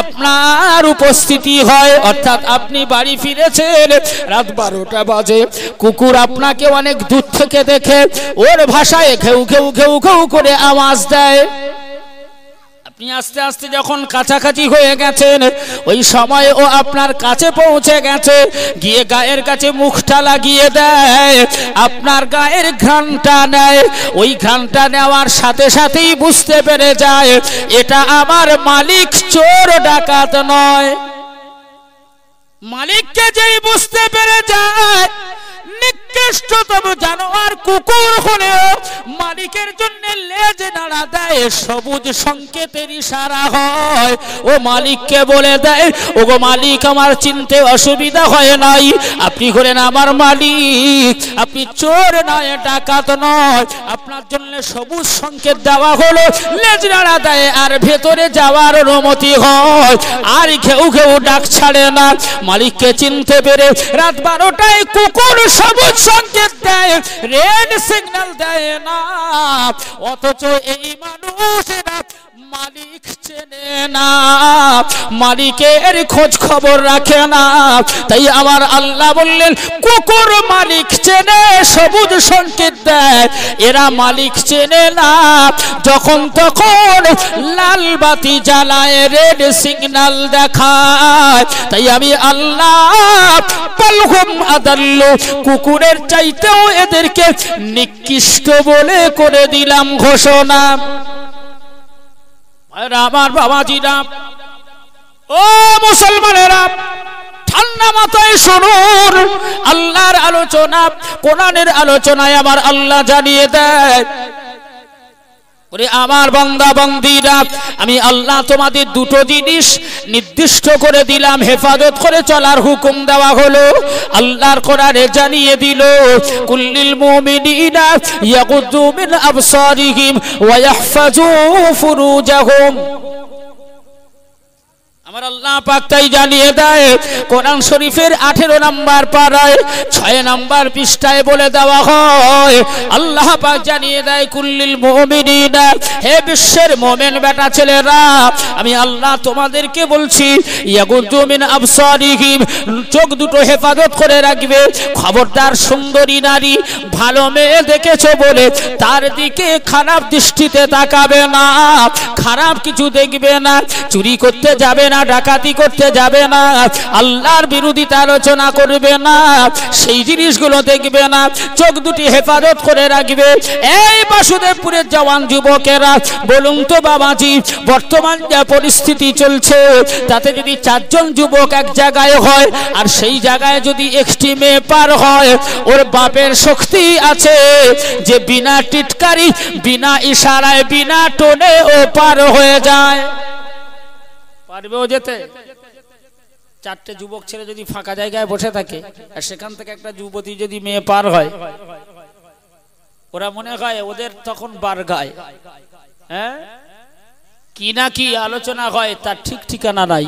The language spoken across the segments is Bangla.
আপনার উপস্থিতি হয় অর্থাৎ আপনি বাড়ি ফিরেছেন রাত বারোটা বাজে কুকুর আপনাকে অনেক দূর থেকে দেখে ওর ভাষায় ঘেউ ঘেউ ঘেউ ঘেউ করে আওয়াজ দেয় আপনি আস্তে আস্তে যখন কাছাকাছি হয়ে গেছেন ওই সময় ও আপনার কাছে পৌঁছে গেছে গিয়ে গায়ের কাছে মুখটা লাগিয়ে দেয় আপনার গায়ের ঘ্রাণটা নেয় ওই ঘ্রাণটা নেওয়ার সাথে সাথেই বুঝতে পেরে যায় এটা আমার মালিক চোর ডাকাত নয় মালিককে যেই বুঝতে পেরে যায় শ্রেষ্ঠতম জানোয়ার কুকুর হলেও মালিকের জন্য লেজ নাড়া দেয় সবুজ সংকেতের ইশারা হয় ও মালিককে বলে দেয় ও গো মালিক আমার চিনতে অসুবিধা হয় নাই আপনি করেন আমার মালিক আপনি চোর নয় ডাকাত নয় আপনার জন্য সবুজ সংকেত দেওয়া হলো লেজ নাড়া দেয় আর ভেতরে যাওয়ার অনুমতি হয় আর ঘেউ ঘেউ ডাক ছাড়ে না মালিককে চিনতে পেরে রাত বারোটায় কুকুর সবুজ সংকেত কন্টেন্ট দেয় রেড সিগন্যাল দেয় না অথচ এই মানুষেরা মালিক চেনে না মালিকের খোঁজ খবর রাখে না তাই আমার আল্লাহ বললেন কুকুর মালিক চেনে সবুজ সংকেত দেয় এরা মালিক চেনে না যখন তখন লাল বাতি জ্বালায় রেড সিগন্যাল দেখায় তাই আমি আল্লাহ বলহুম আদাল্লু কুকুরের চাইতেও এদেরকে নিকৃষ্ট বলে করে দিলাম ঘোষণা মায়েরা আমার রাম ও মুসলমানেরা ঠান্ডা মাথায় শুনুন আল্লাহর আলোচনা কোরআনের আলোচনায় আমার আল্লাহ জানিয়ে দেয় ওরে আমার বন্দা বন্দিরা আমি আল্লাহ তোমাদের দুটো জিনিস নির্দিষ্ট করে দিলাম হেফাজত করে চলার হুকুম দেওয়া হলো আল্লাহর কোরআনে জানিয়ে দিল কুল্লিল মুমিনিনা ইয়াকুদু মিন আবসারিহিম ওয়া ইয়াহফাজু ফুরুজাহুম আমার আল্লাহ পাক তাই জানিয়ে দেয় কোরআন শরীফের আঠেরো নাম্বার পাড়ায় ছয় নাম্বার পৃষ্ঠায় বলে দেওয়া হয় আল্লাহ পাক জানিয়ে দেয় কুল্লিল মোমিন হে বিশ্বের মোমেন বেটা ছেলেরা আমি আল্লাহ তোমাদেরকে বলছি ইয়াগুদ্দুমিন আফসারিহিম চোখ দুটো হেফাজত করে রাখবে খবরদার সুন্দরী নারী ভালো মেয়ে দেখেছ বলে তার দিকে খারাপ দৃষ্টিতে তাকাবে না খারাপ কিছু দেখবে না চুরি করতে যাবে না ডাকাতি করতে যাবে না আল্লাহর বিরোধিতা আলোচনা করবে না সেই জিনিসগুলো দেখবে না চোখ দুটি হেফাজত করে রাখবে এই বাসুদেবপুরের জওয়ান যুবকেরা বলুন তো বাবাজি বর্তমান যা পরিস্থিতি চলছে তাতে যদি চারজন যুবক এক জায়গায় হয় আর সেই জায়গায় যদি একটি মেয়ে পার হয় ওর বাপের শক্তি আছে যে বিনা টিটকারি বিনা ইশারায় বিনা টোনে ও পার হয়ে যায় পারবেও যেতে চারটে যুবক ছেলে যদি ফাঁকা জায়গায় বসে থাকে আর সেখান থেকে একটা যুবতী যদি মেয়ে পার হয় ওরা মনে হয় ওদের তখন বার গায় হ্যাঁ কি না কি আলোচনা হয় তার ঠিক ঠিকানা নাই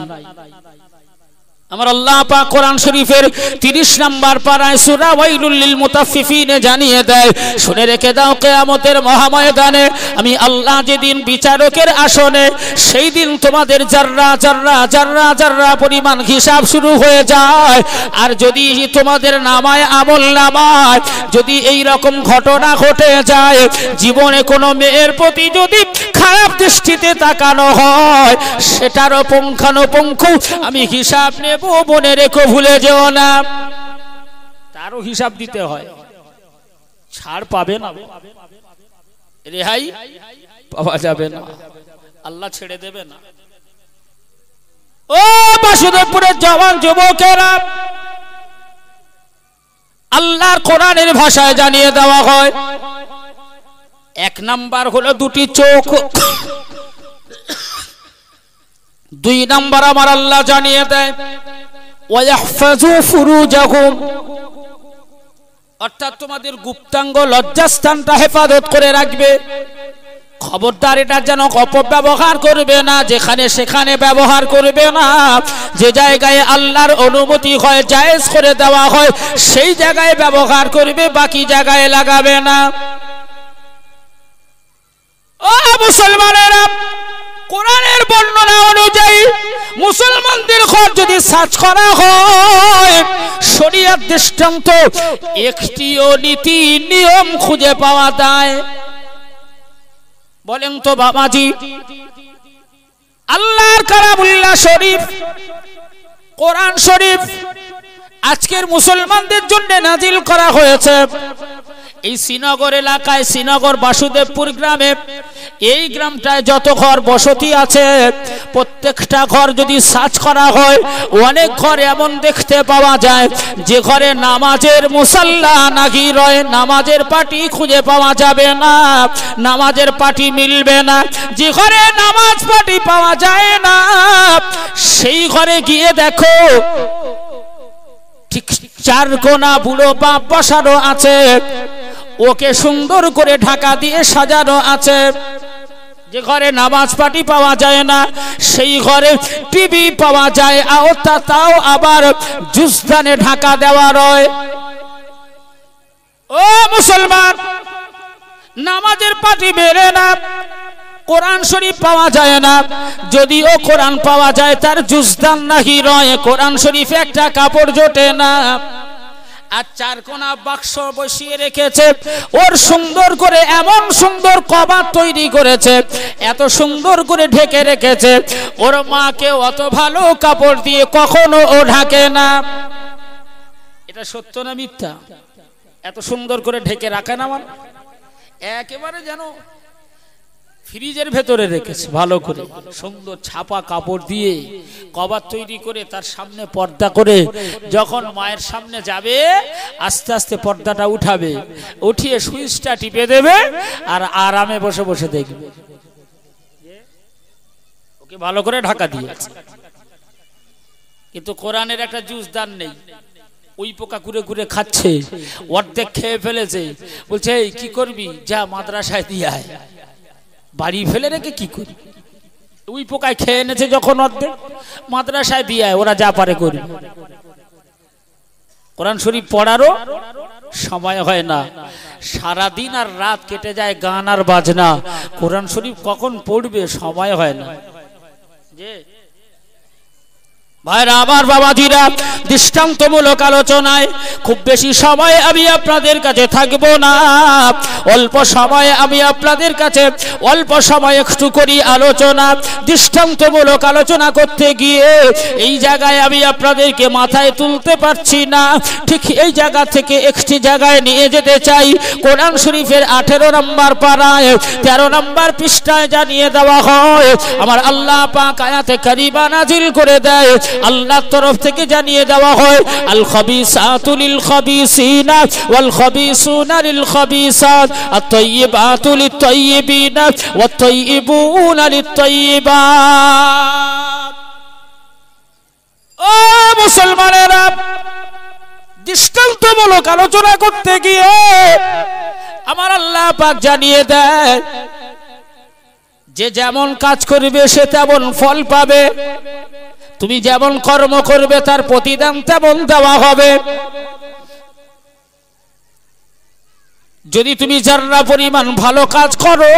আমার আল্লাহ পাক কোরআন শরীফের 30 নাম্বার পারায় সূরা ওয়াইলুল লিল মুতাফফিফিনে জানিয়ে দেয় শুনে রেখে দাও কিয়ামতের মহাময়দানে আমি আল্লাহ যেদিন বিচারকের আসনে সেই দিন তোমাদের জাররা জাররা জাররা জাররা পরিমাণ হিসাব শুরু হয়ে যায় আর যদি তোমাদের নামায় আমল নামায় যদি এই রকম ঘটনা ঘটে যায় জীবনে কোনো মেয়ের প্রতি যদি খারাপ দৃষ্টিতে তাকানো হয় সেটারও পুঙ্খানুপুঙ্খ আমি হিসাব নিয়ে নেব মনে রেখো ভুলে যেও না তারও হিসাব দিতে হয় ছাড় পাবে না রেহাই পাওয়া যাবে না আল্লাহ ছেড়ে দেবে না ও বাসুদেবপুরের জওয়ান যুবকেরা আল্লাহর কোরআনের ভাষায় জানিয়ে দেওয়া হয় এক নাম্বার হলো দুটি চোখ দুই নাম্বার আমার আল্লাহ জানিয়ে দেয় অর্থাৎ তোমাদের গুপ্তাঙ্গ লজ্জাস্থানটা হেফাজত করে রাখবে খবরদার এটা যেন অপব্যবহার করবে না যেখানে সেখানে ব্যবহার করবে না যে জায়গায় আল্লাহর অনুমতি হয় জায়েজ করে দেওয়া হয় সেই জায়গায় ব্যবহার করবে বাকি জায়গায় লাগাবে না ও মুসলমানেরা কোরআনের বর্ণনা অনুযায়ী মুসলমানদের ঘর যদি সার্চ করা হয় শরিয়ার দৃষ্টান্ত একটি ও নীতি নিয়ম খুঁজে পাওয়া যায় বলেন তো বাবাজি আল্লাহর কারামুল্লাহ শরীফ কোরআন শরীফ আজকের মুসলমানদের জন্য নাজিল করা হয়েছে এই শ্রীনগর এলাকায় শ্রীনগর বাসুদেবপুর গ্রামে এই গ্রামটায় যত ঘর বসতি আছে প্রত্যেকটা ঘর যদি সার্চ করা হয় অনেক ঘর এমন দেখতে পাওয়া যায় যে ঘরে নামাজের মুসাল্লা নাকি রয় নামাজের পাটি খুঁজে পাওয়া যাবে না নামাজের পাটি মিলবে না যে ঘরে নামাজ পাটি পাওয়া যায় না সেই ঘরে গিয়ে দেখো ঠিক চার কোনা বুড়ো বা বসানো আছে ওকে সুন্দর করে ঢাকা দিয়ে সাজানো আছে যে ঘরে নামাজ পাটি পাওয়া যায় না সেই ঘরে টিভি পাওয়া যায় আর তাও আবার জুস্তানে ঢাকা দেওয়া রয় ও মুসলমান নামাজের পাটি বেড়ে না কোরআন শরীফ পাওয়া যায় না যদিও কোরআন পাওয়া যায় তার জুজদান নাহি রয় কোরআন শরীফ একটা কাপড় জোটে না আর চারকোনা বাক্স বসিয়ে রেখেছে ওর সুন্দর করে এমন সুন্দর কবাট তৈরি করেছে এত সুন্দর করে ঢেকে রেখেছে ওর মাকে অত ভালো কাপড় দিয়ে কখনো ও ঢাকে না এটা সত্য না মিথ্যা এত সুন্দর করে ঢেকে রাখে না আমার মানে? একেবারে যেন ফ্রিজের ভেতরে রেখেছে ভালো করে সুন্দর ছাপা কাপড় দিয়ে কবার তৈরি করে তার সামনে পর্দা করে যখন মায়ের সামনে যাবে আস্তে আস্তে পর্দাটা উঠাবে উঠিয়ে সুইচটা টিপে দেবে আর আরামে বসে বসে দেখবে ওকে ভালো করে ঢাকা দিয়ে কিন্তু কোরআনের একটা জুস দান নেই ওই পোকা ঘুরে ঘুরে খাচ্ছে অর্ধেক খেয়ে ফেলেছে বলছে কি করবি যা মাদ্রাসায় দিয়ে আয় বাড়ি ফেলে রেখে কি করি ওই পোকায় খেয়ে এনেছে যখন অর্ধেক মাদ্রাসায় দিয়ে ওরা যা পারে করি কোরআন শরীফ পড়ারও সময় হয় না সারা দিন আর রাত কেটে যায় গান আর বাজনা কোরআন শরীফ কখন পড়বে সময় হয় না যে ভাইরা আমার বাবা বাবাজিরা দৃষ্টান্তমূলক আলোচনায় খুব বেশি সময় আমি আপনাদের কাছে থাকব না অল্প সময়ে আমি আপনাদের কাছে অল্প সময় একটু করি আলোচনা দৃষ্টান্তমূলক আলোচনা করতে গিয়ে এই জায়গায় আমি আপনাদেরকে মাথায় তুলতে পারছি না ঠিক এই জায়গা থেকে একটি জায়গায় নিয়ে যেতে চাই কোরআন শরীফের আঠেরো নম্বর পাড়ায় তেরো নম্বর পৃষ্ঠায় জানিয়ে দেওয়া হয় আমার আল্লাহ পা কায়াতে কারিবা নাজিল করে দেয় আল্লাহর তরফ থেকে জানিয়ে দেওয়া হয় আল খবিসাতু লিল খবিসিনা ওয়াল খবিসুনা লিল খবিসাত আত তাইয়িবাতু লিত তাইয়িবিনা ওয়াত তাইয়িবুনা লিত তাইয়িবাত ও মুসলমানেরা দৃষ্টান্তমূলক আলোচনা করতে গিয়ে আমার আল্লাহ পাক জানিয়ে দেয় যে যেমন কাজ করবে সে তেমন ফল পাবে তুমি যেমন কর্ম করবে তার প্রতিদান তেমন দেওয়া হবে যদি তুমি জাররা পরিমাণ ভালো কাজ করো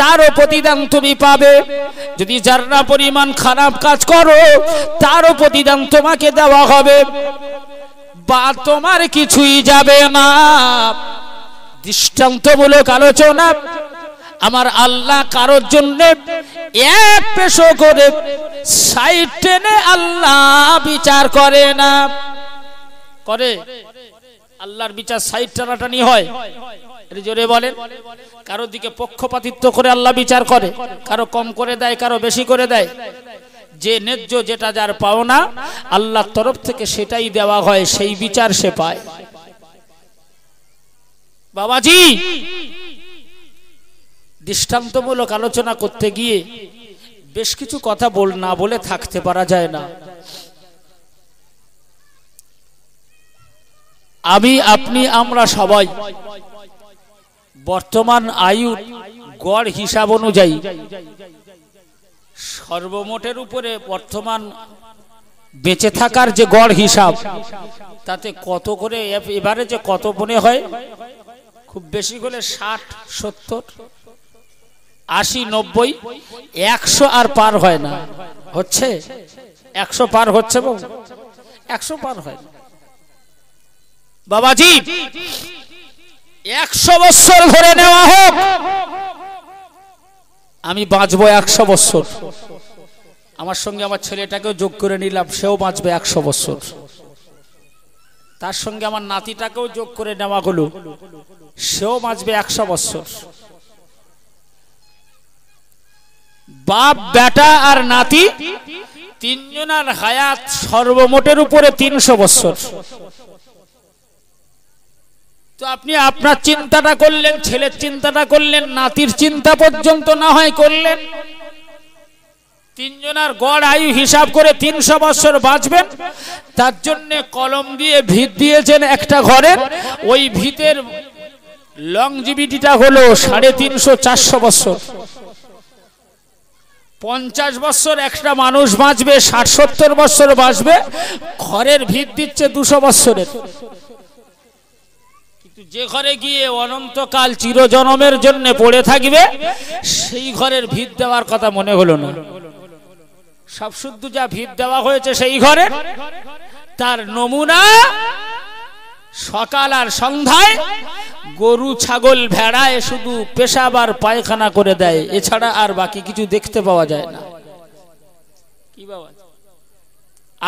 তারও প্রতিদান তুমি পাবে যদি জাররা পরিমাণ খারাপ কাজ করো তারও প্রতিদান তোমাকে দেওয়া হবে বা তোমার কিছুই যাবে না দৃষ্টান্তমূলক আলোচনা আমার আল্লাহ কারোর জন্য এক পেশো করে সাইড টেনে আল্লাহ বিচার করে না করে আল্লাহর বিচার সাইড টানাটানি হয় জোরে বলেন কারোর দিকে পক্ষপাতিত্ব করে আল্লাহ বিচার করে কারো কম করে দেয় কারো বেশি করে দেয় যে ন্যায্য যেটা যার পাওনা আল্লাহর তরফ থেকে সেটাই দেওয়া হয় সেই বিচার সে পায় বাবাজি দৃষ্টান্তমূলক আলোচনা করতে গিয়ে বেশ কিছু কথা বল না বলে থাকতে পারা যায় না আমি আপনি আমরা সবাই বর্তমান আয়ু গড় হিসাব অনুযায়ী সর্বমোটের উপরে বর্তমান বেঁচে থাকার যে গড় হিসাব তাতে কত করে এবারে যে কত মনে হয় খুব বেশি হলে ষাট সত্তর আশি নব্বই একশো আর পার হয় না হচ্ছে একশো পার হচ্ছে বউ একশো পার হয় না বাবাজি একশো বৎসর ধরে নেওয়া হোক আমি বাঁচবো একশো বৎসর আমার সঙ্গে আমার ছেলেটাকেও যোগ করে নিলাম সেও বাঁচবে একশো বৎসর তার সঙ্গে আমার নাতিটাকেও যোগ করে নেওয়া হলো সেও বাঁচবে একশো বৎসর বাপ বেটা আর নাতি তিনজনার হায়াত সর্বমোটের উপরে তিনশো বছর তো আপনি আপনার চিন্তাটা করলেন ছেলের চিন্তাটা করলেন নাতির চিন্তা পর্যন্ত না হয় করলেন তিনজনার গড় আয়ু হিসাব করে তিনশো বছর বাঁচবেন তার জন্য কলম দিয়ে ভিত দিয়েছেন একটা ঘরের ওই ভিতের লংজিবিটিটা হলো সাড়ে তিনশো চারশো বছর পঞ্চাশ বছর একটা মানুষ বাঁচবে ষাট সত্তর বছর বাঁচবে ঘরের ভিত দিচ্ছে দুশো বছরের কিন্তু যে ঘরে গিয়ে অনন্তকাল চিরজনমের জন্য পড়ে থাকবে সেই ঘরের ভিত দেওয়ার কথা মনে হলো না সব শুদ্ধ যা ভিত দেওয়া হয়েছে সেই ঘরে তার নমুনা সকাল আর সন্ধ্যায় গরু ছাগল ভেড়ায় শুধু পেশাব আর পায়খানা করে দেয় এছাড়া আর বাকি কিছু দেখতে পাওয়া যায় না কি বাবা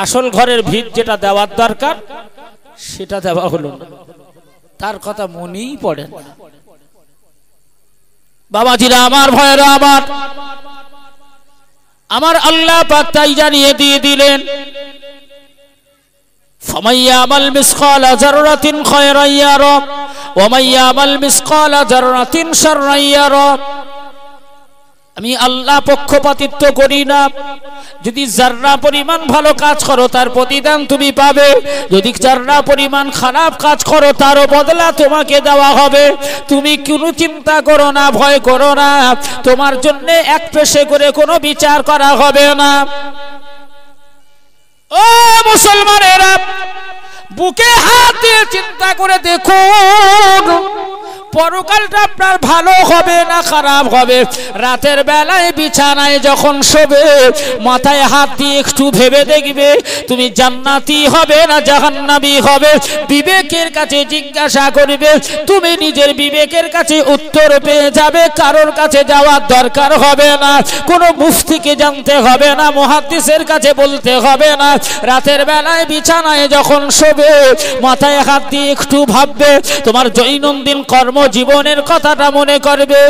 আসল ঘরের ভিড় যেটা দেওয়ার দরকার সেটা দেওয়া হলো না তার কথা মনেই পড়ে না বাবাজিরা আমার ভয়ের আমার আমার আল্লাহ পাত্তাই জানিয়ে দিয়ে দিলেন فمن يعمل مثقال ذرة خيرا يرى ومن يعمل مثقال ذرة شرا يرى আমি আল্লাহ পক্ষপাতিত্ব করি না যদি যার্রা পরিমাণ ভালো কাজ করো তার প্রতিদান তুমি পাবে যদি যার্রা পরিমাণ খারাপ কাজ করো তারও বদলা তোমাকে দেওয়া হবে তুমি কোনো চিন্তা করো না ভয় করো না তোমার জন্যে এক পেশে করে কোনো বিচার করা হবে না ও মুসলমানেরা বুকে হাত দিয়ে চিন্তা করে দেখুন পরকালটা আপনার ভালো হবে না খারাপ হবে রাতের বেলায় বিছানায় যখন শোবে মাথায় হাত দিয়ে একটু ভেবে দেখবে তুমি জান্নাতি হবে না জাহান্নাবি হবে বিবেকের কাছে জিজ্ঞাসা করবে তুমি নিজের বিবেকের কাছে উত্তর পেয়ে যাবে কারোর কাছে যাওয়ার দরকার হবে না কোনো মুফতিকে জানতে হবে না মহাদিসের কাছে বলতে হবে না রাতের বেলায় বিছানায় যখন শোবে মাথায় হাত দিয়ে একটু ভাববে তোমার দৈনন্দিন কর্ম জীবনের কথাটা মনে করবে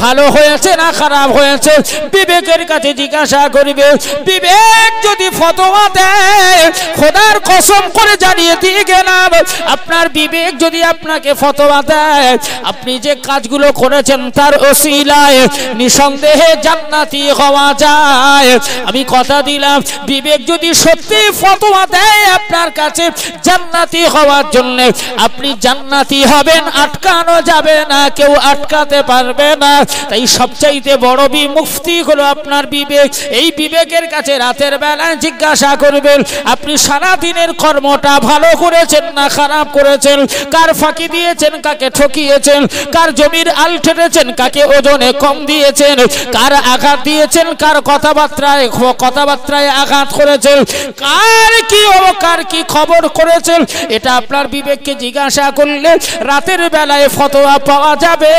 ভালো হয়েছে না খারাপ হয়েছে বিবেকের কাছে জিজ্ঞাসা করবে বিবেক যদি ফতোয়া দেয় খোদার কসম করে জানিয়ে দিয়ে গেলাম আপনার বিবেক যদি আপনাকে ফতোয়া দেয় আপনি যে কাজগুলো করেছেন তার ওসিলায় নিঃসন্দেহে জান্নাতি হওয়া যায় আমি কথা দিলাম বিবেক যদি সত্যি ফতোয়া দেয় আপনার কাছে জান্নাতি হওয়ার জন্য আপনি জান্নাতি হবেন আটকানো যাবে না কেউ আটকাতে পারবে না তাই সবচাইতে বড় বি মুফতি হলো আপনার বিবেক এই বিবেকের কাছে রাতের বেলায় জিজ্ঞাসা করবেন আপনি সারা দিনের কর্মটা ভালো করেছেন না খারাপ করেছেন কার ফাঁকি দিয়েছেন কাকে ঠকিয়েছেন কার জমির আল ঠেটেছেন কাকে ওজনে কম দিয়েছেন কার আঘাত দিয়েছেন কার কথাবার্তায় কথাবার্তায় আঘাত করেছেন কার কি ও কার কি খবর করেছেন এটা আপনার বিবেককে জিজ্ঞাসা করলে রাতের বেলায় ফতোয়া পাওয়া যাবে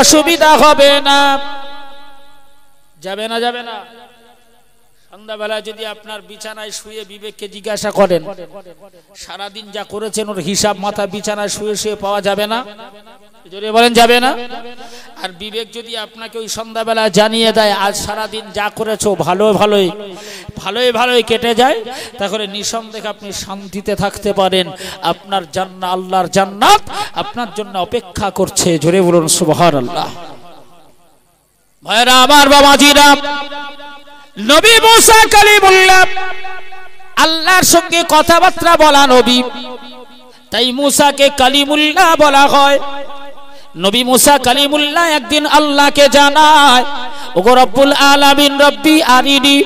অসুবিধা হবে না যাবে না যাবে না সন্ধ্যাবেলায় যদি আপনার বিছানায় শুয়ে বিবেককে জিজ্ঞাসা করেন সারাদিন যা করেছেন ওর হিসাব মাথা বিছানায় শুয়ে শুয়ে পাওয়া যাবে না জোরে বলেন যাবে না আর বিবেক যদি আপনাকে ওই সন্ধ্যাবেলা জানিয়ে দেয় আজ সারাদিন যা করেছো ভালো ভালোই ভালোই ভালোই কেটে যায় তাহলে নিঃসন্দেহে আপনি শান্তিতে থাকতে পারেন আপনার জান্না আল্লাহর জান্নাত আপনার জন্য অপেক্ষা করছে জোরে বলুন সুবহান আল্লাহ ভাইরা আমার বাবা জিরা নবী মুসা কালিমুল্লাহ আল্লাহর সঙ্গে কথাবার্তা বলা নবী তাই মুসাকে কালিমুল্লাহ বলা হয় নবী মুসা কালিমুল্লাহ একদিন আল্লাহকে জানায় ওগো রব্বুল আলামিন রব্বি আরিনি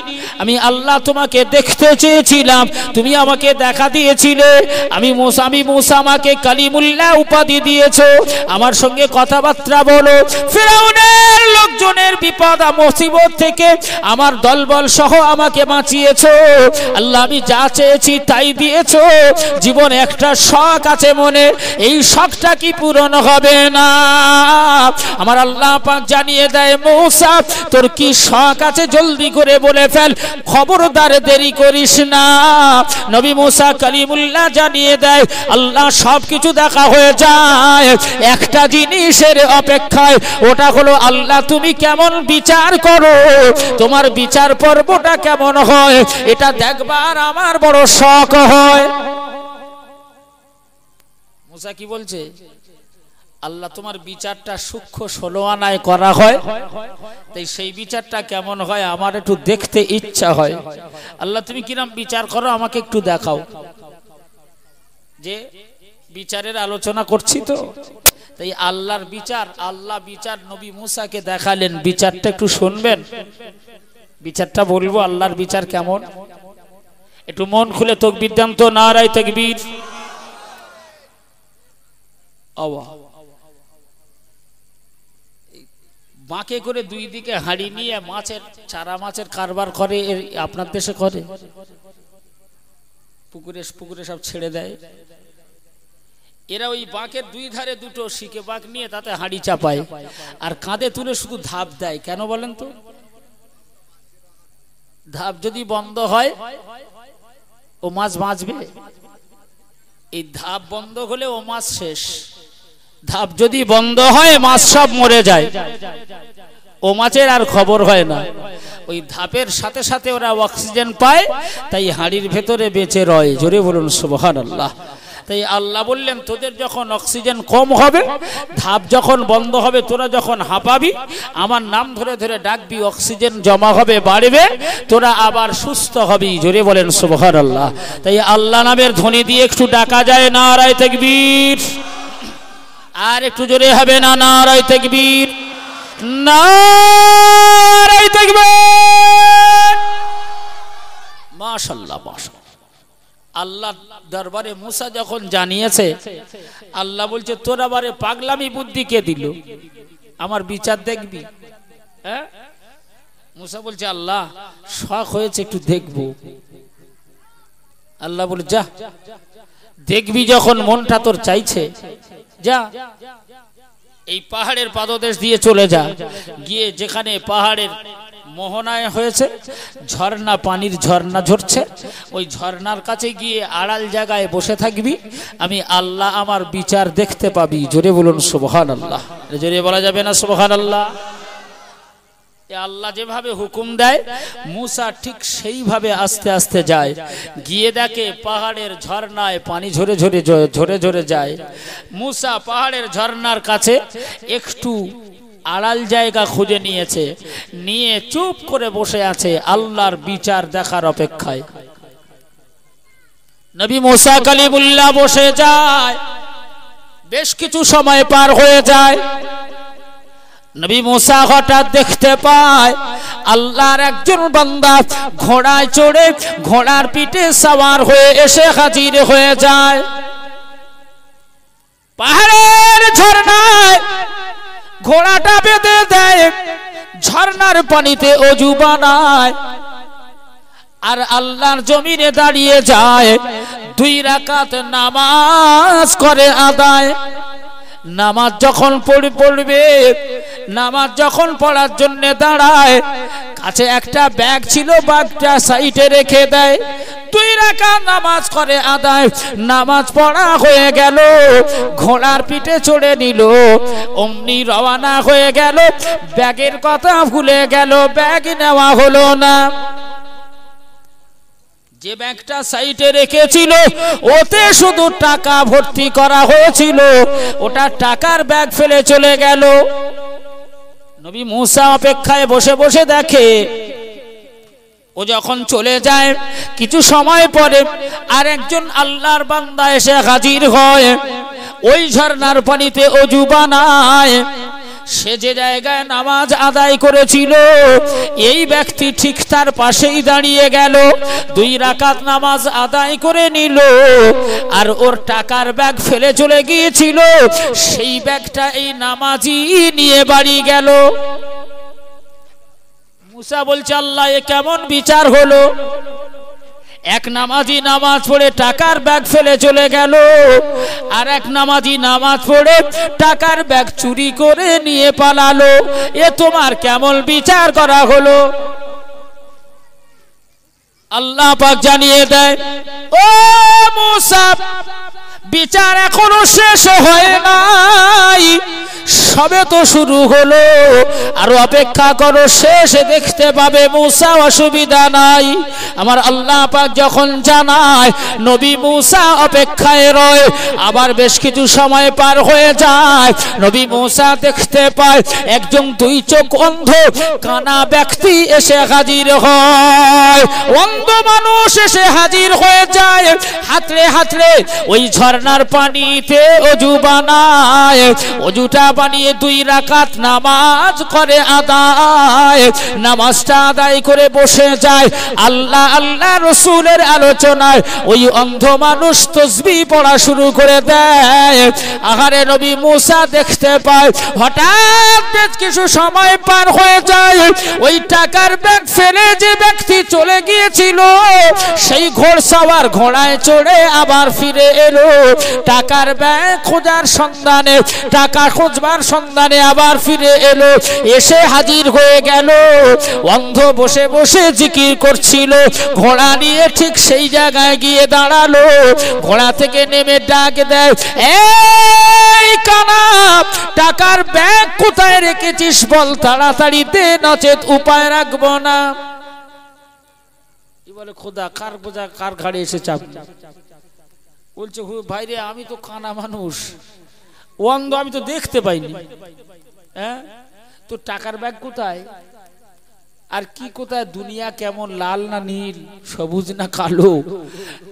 আমি আল্লাহ তোমাকে দেখতে চেয়েছিলাম তুমি আমাকে দেখা দিয়েছিলে আমি আমি মোসা আমাকে কালিমুল্লাহ উপাধি দিয়েছো আমার সঙ্গে কথাবার্তা বলো ফেরাউনের লোকজনের বিপদ মুসিবত থেকে আমার দলবল সহ আমাকে বাঁচিয়েছো আল্লাহ আমি যা চেয়েছি তাই দিয়েছো জীবন একটা শখ আছে মনে এই শখটা কি পূরণ হবে না আমার আল্লাহ পাক জানিয়ে দেয় মৌসা তোর কি শখ আছে জলদি করে বলে ফেল খবরদার দেরি করিস না নবী মুসা কালিমুল্লাহ জানিয়ে দেয় আল্লাহ সবকিছু দেখা হয়ে যায় একটা জিনিসের অপেক্ষায় ওটা হলো আল্লাহ তুমি কেমন বিচার করো তোমার বিচার পর্বটা কেমন হয় এটা দেখবার আমার বড় শখ হয় মুসা কি বলছে আল্লাহ তোমার বিচারটা সূক্ষ্ম ষোলো আনায় করা হয় তাই সেই বিচারটা কেমন হয় আমার একটু দেখতে ইচ্ছা হয় আল্লাহ তুমি কিরাম বিচার করো আমাকে একটু দেখাও যে বিচারের আলোচনা করছি তো তাই আল্লাহর বিচার আল্লাহ বিচার নবী মুসাকে দেখালেন বিচারটা একটু শুনবেন বিচারটা বলবো আল্লাহর বিচার কেমন একটু মন খুলে তকবির দাম তো না রায় তকবির বাঁকে করে দুই দিকে হাঁড়ি নিয়ে মাছের চারা মাছের কারবার করে আপনার দেশে করে পুকুরে পুকুরে সব ছেড়ে দেয় এরা ওই বাঁকের দুই ধারে দুটো শিকে বাঁক নিয়ে তাতে হাঁড়ি চাপায় আর কাঁধে তুলে শুধু ধাপ দেয় কেন বলেন তো ধাপ যদি বন্ধ হয় ও মাছ বাঁচবে এই ধাপ বন্ধ হলে ও মাছ শেষ ধাপ যদি বন্ধ হয় মাছ সব মরে যায় ও মাছের আর খবর হয় না ওই ধাপের সাথে সাথে ওরা অক্সিজেন পায় তাই হাঁড়ির ভেতরে বেঁচে রয় জোরে বলুন সুবহান আল্লাহ তাই আল্লাহ বললেন তোদের যখন অক্সিজেন কম হবে ধাপ যখন বন্ধ হবে তোরা যখন হাঁপাবি আমার নাম ধরে ধরে ডাকবি অক্সিজেন জমা হবে বাড়বে তোরা আবার সুস্থ হবি জোরে বলেন সুবহান আল্লাহ তাই আল্লাহ নামের ধ্বনি দিয়ে একটু ডাকা যায় না রায় তেকবীর আর একটু জোরে হবে না না তেকবীর না তেকবীর মাশাল্লাহ মাশাল্লাহ আল্লাহ দরবারে মুসা যখন জানিয়েছে আল্লাহ বলছে তোর আবারে পাগলামি বুদ্ধি কে দিল আমার বিচার দেখবি হ্যাঁ মুসা বলছে আল্লাহ শখ হয়েছে একটু দেখব আল্লাহ বলে যা দেখবি যখন মনটা তোর চাইছে যা এই পাহাড়ের পাদদেশ দিয়ে চলে যা গিয়ে যেখানে পাহাড়ের মোহনায় হয়েছে ঝর্ণা পানির ঝর্ণা ঝরছে ওই ঝর্নার কাছে গিয়ে আড়াল জায়গায় বসে থাকবি আমি আল্লাহ আমার বিচার দেখতে পাবি জোরে বলুন সুবহান আল্লাহ জোরে বলা যাবে না সুবহান আল্লাহ আল্লাহ যেভাবে হুকুম দেয় মুসা ঠিক সেইভাবে আস্তে আস্তে যায় গিয়ে দেখে পাহাড়ের ঝর্ণায় পানি ঝরে ঝরে ঝরে ঝরে যায় মুসা পাহাড়ের ঝর্ণার কাছে একটু আড়াল জায়গা খুঁজে নিয়েছে নিয়ে চুপ করে বসে আছে আল্লাহর বিচার দেখার অপেক্ষায় নবী মুসা কালিমুল্লাহ বসে যায় বেশ কিছু সময় পার হয়ে যায় নবী মুসা হঠাৎ দেখতে পায় আল্লাহর একজন বান্দা ঘোড়ায় চড়ে ঘোড়ার পিঠে সাওয়ার হয়ে এসে হাজির হয়ে যায় পাহাড়ের ঝর্ণায় ঘোড়াটা বেঁধে দেয় ঝর্ণার পানিতে অজু বানায় আর আল্লাহর জমিনে দাঁড়িয়ে যায় দুই রাকাত নামাজ করে আদায় নামাজ যখন পড়ি পড়বে নামাজ যখন পড়ার জন্যে দাঁড়ায় কাছে একটা ব্যাগ ছিল ব্যাগটা সাইডে রেখে দেয় তুই রাখা নামাজ করে আদায় নামাজ পড়া হয়ে গেল ঘোড়ার পিঠে চড়ে নিল অমনি রওনা হয়ে গেল ব্যাগের কথা ভুলে গেল ব্যাগ নেওয়া হলো না যে ব্যাগটা সাইটে রেখেছিল ওতে শুধু টাকা ভর্তি করা হয়েছিল ওটা টাকার ব্যাগ ফেলে চলে গেল নবী মুসা অপেক্ষায় বসে বসে দেখে ও যখন চলে যায় কিছু সময় পরে আর একজন আল্লাহর বান্দা এসে হাজির হয় ওই ঝর্নার পানিতে অজু বানায় সে যে জায়গায় নামাজ আদায় করেছিল এই ব্যক্তি ঠিক তার পাশেই দাঁড়িয়ে গেল দুই রাকাত নামাজ আদায় করে নিল আর ওর টাকার ব্যাগ ফেলে চলে গিয়েছিল সেই ব্যাগটা এই নামাজই নিয়ে বাড়ি গেল মুসা বলছে আল্লাহ এ কেমন বিচার হলো এক নামাজি নামাজ পড়ে টাকার ব্যাগ ফেলে চলে গেল আর এক নামাজি নামাজ পড়ে টাকার ব্যাগ চুরি করে নিয়ে পালালো এ তোমার কেমন বিচার করা হলো আল্লাহ পাক জানিয়ে দেয় ও মুসাফ বিচার এখনো শেষ হয় নাই সবে তো শুরু হলো আর অপেক্ষা করো শেষে দেখতে পাবে মূসা অসুবিধা নাই আমার আল্লাহ পাক যখন জানায় নবী মূসা অপেক্ষায় রয় আবার বেশ কিছু সময় পার হয়ে যায় নবী মূসা দেখতে পায় একজন দুই চোখ অন্ধ কানা ব্যক্তি এসে হাজির হয় অন্ধ মানুষ এসে হাজির হয়ে যায় হাতড়ে হাতড়ে ওই ঝর্নার পানিতে অজু বানায় অজুটা পানি দাঁড়িয়ে দুই রাকাত নামাজ করে আদায় নামাজটা আদায় করে বসে যায় আল্লাহ আল্লাহ রসুলের আলোচনায় ওই অন্ধ মানুষ তসবি পড়া শুরু করে দেয় আহারে নবী মূসা দেখতে পায় হঠাৎ কিছু সময় পার হয়ে যায় ওই টাকার ব্যাগ ফেলে যে ব্যক্তি চলে গিয়েছিল সেই ঘোড় সাওয়ার ঘোড়ায় চড়ে আবার ফিরে এলো টাকার ব্যাগ খোঁজার সন্ধানে টাকা খুঁজবার সন্ধানে আবার ফিরে এলো এসে হাজির হয়ে গেল অন্ধ বসে বসে জিকির করছিল ঘোড়া নিয়ে ঠিক সেই জায়গায় গিয়ে দাঁড়ালো ঘোড়া থেকে নেমে ডাক দেয় এই কানা টাকার ব্যাগ কোথায় রেখেছিস বল তাড়াতাড়ি দে নচেত উপায় রাখবো না বলে খোদা কার বোঝা কার ঘাড়ে এসে চাপ বলছে ভাইরে আমি তো কানা মানুষ ও অন্ধ আমি তো দেখতে পাইনি হ্যাঁ তো টাকার ব্যাগ কোথায় আর কি কোথায় দুনিয়া কেমন লাল না নীল সবুজ না কালো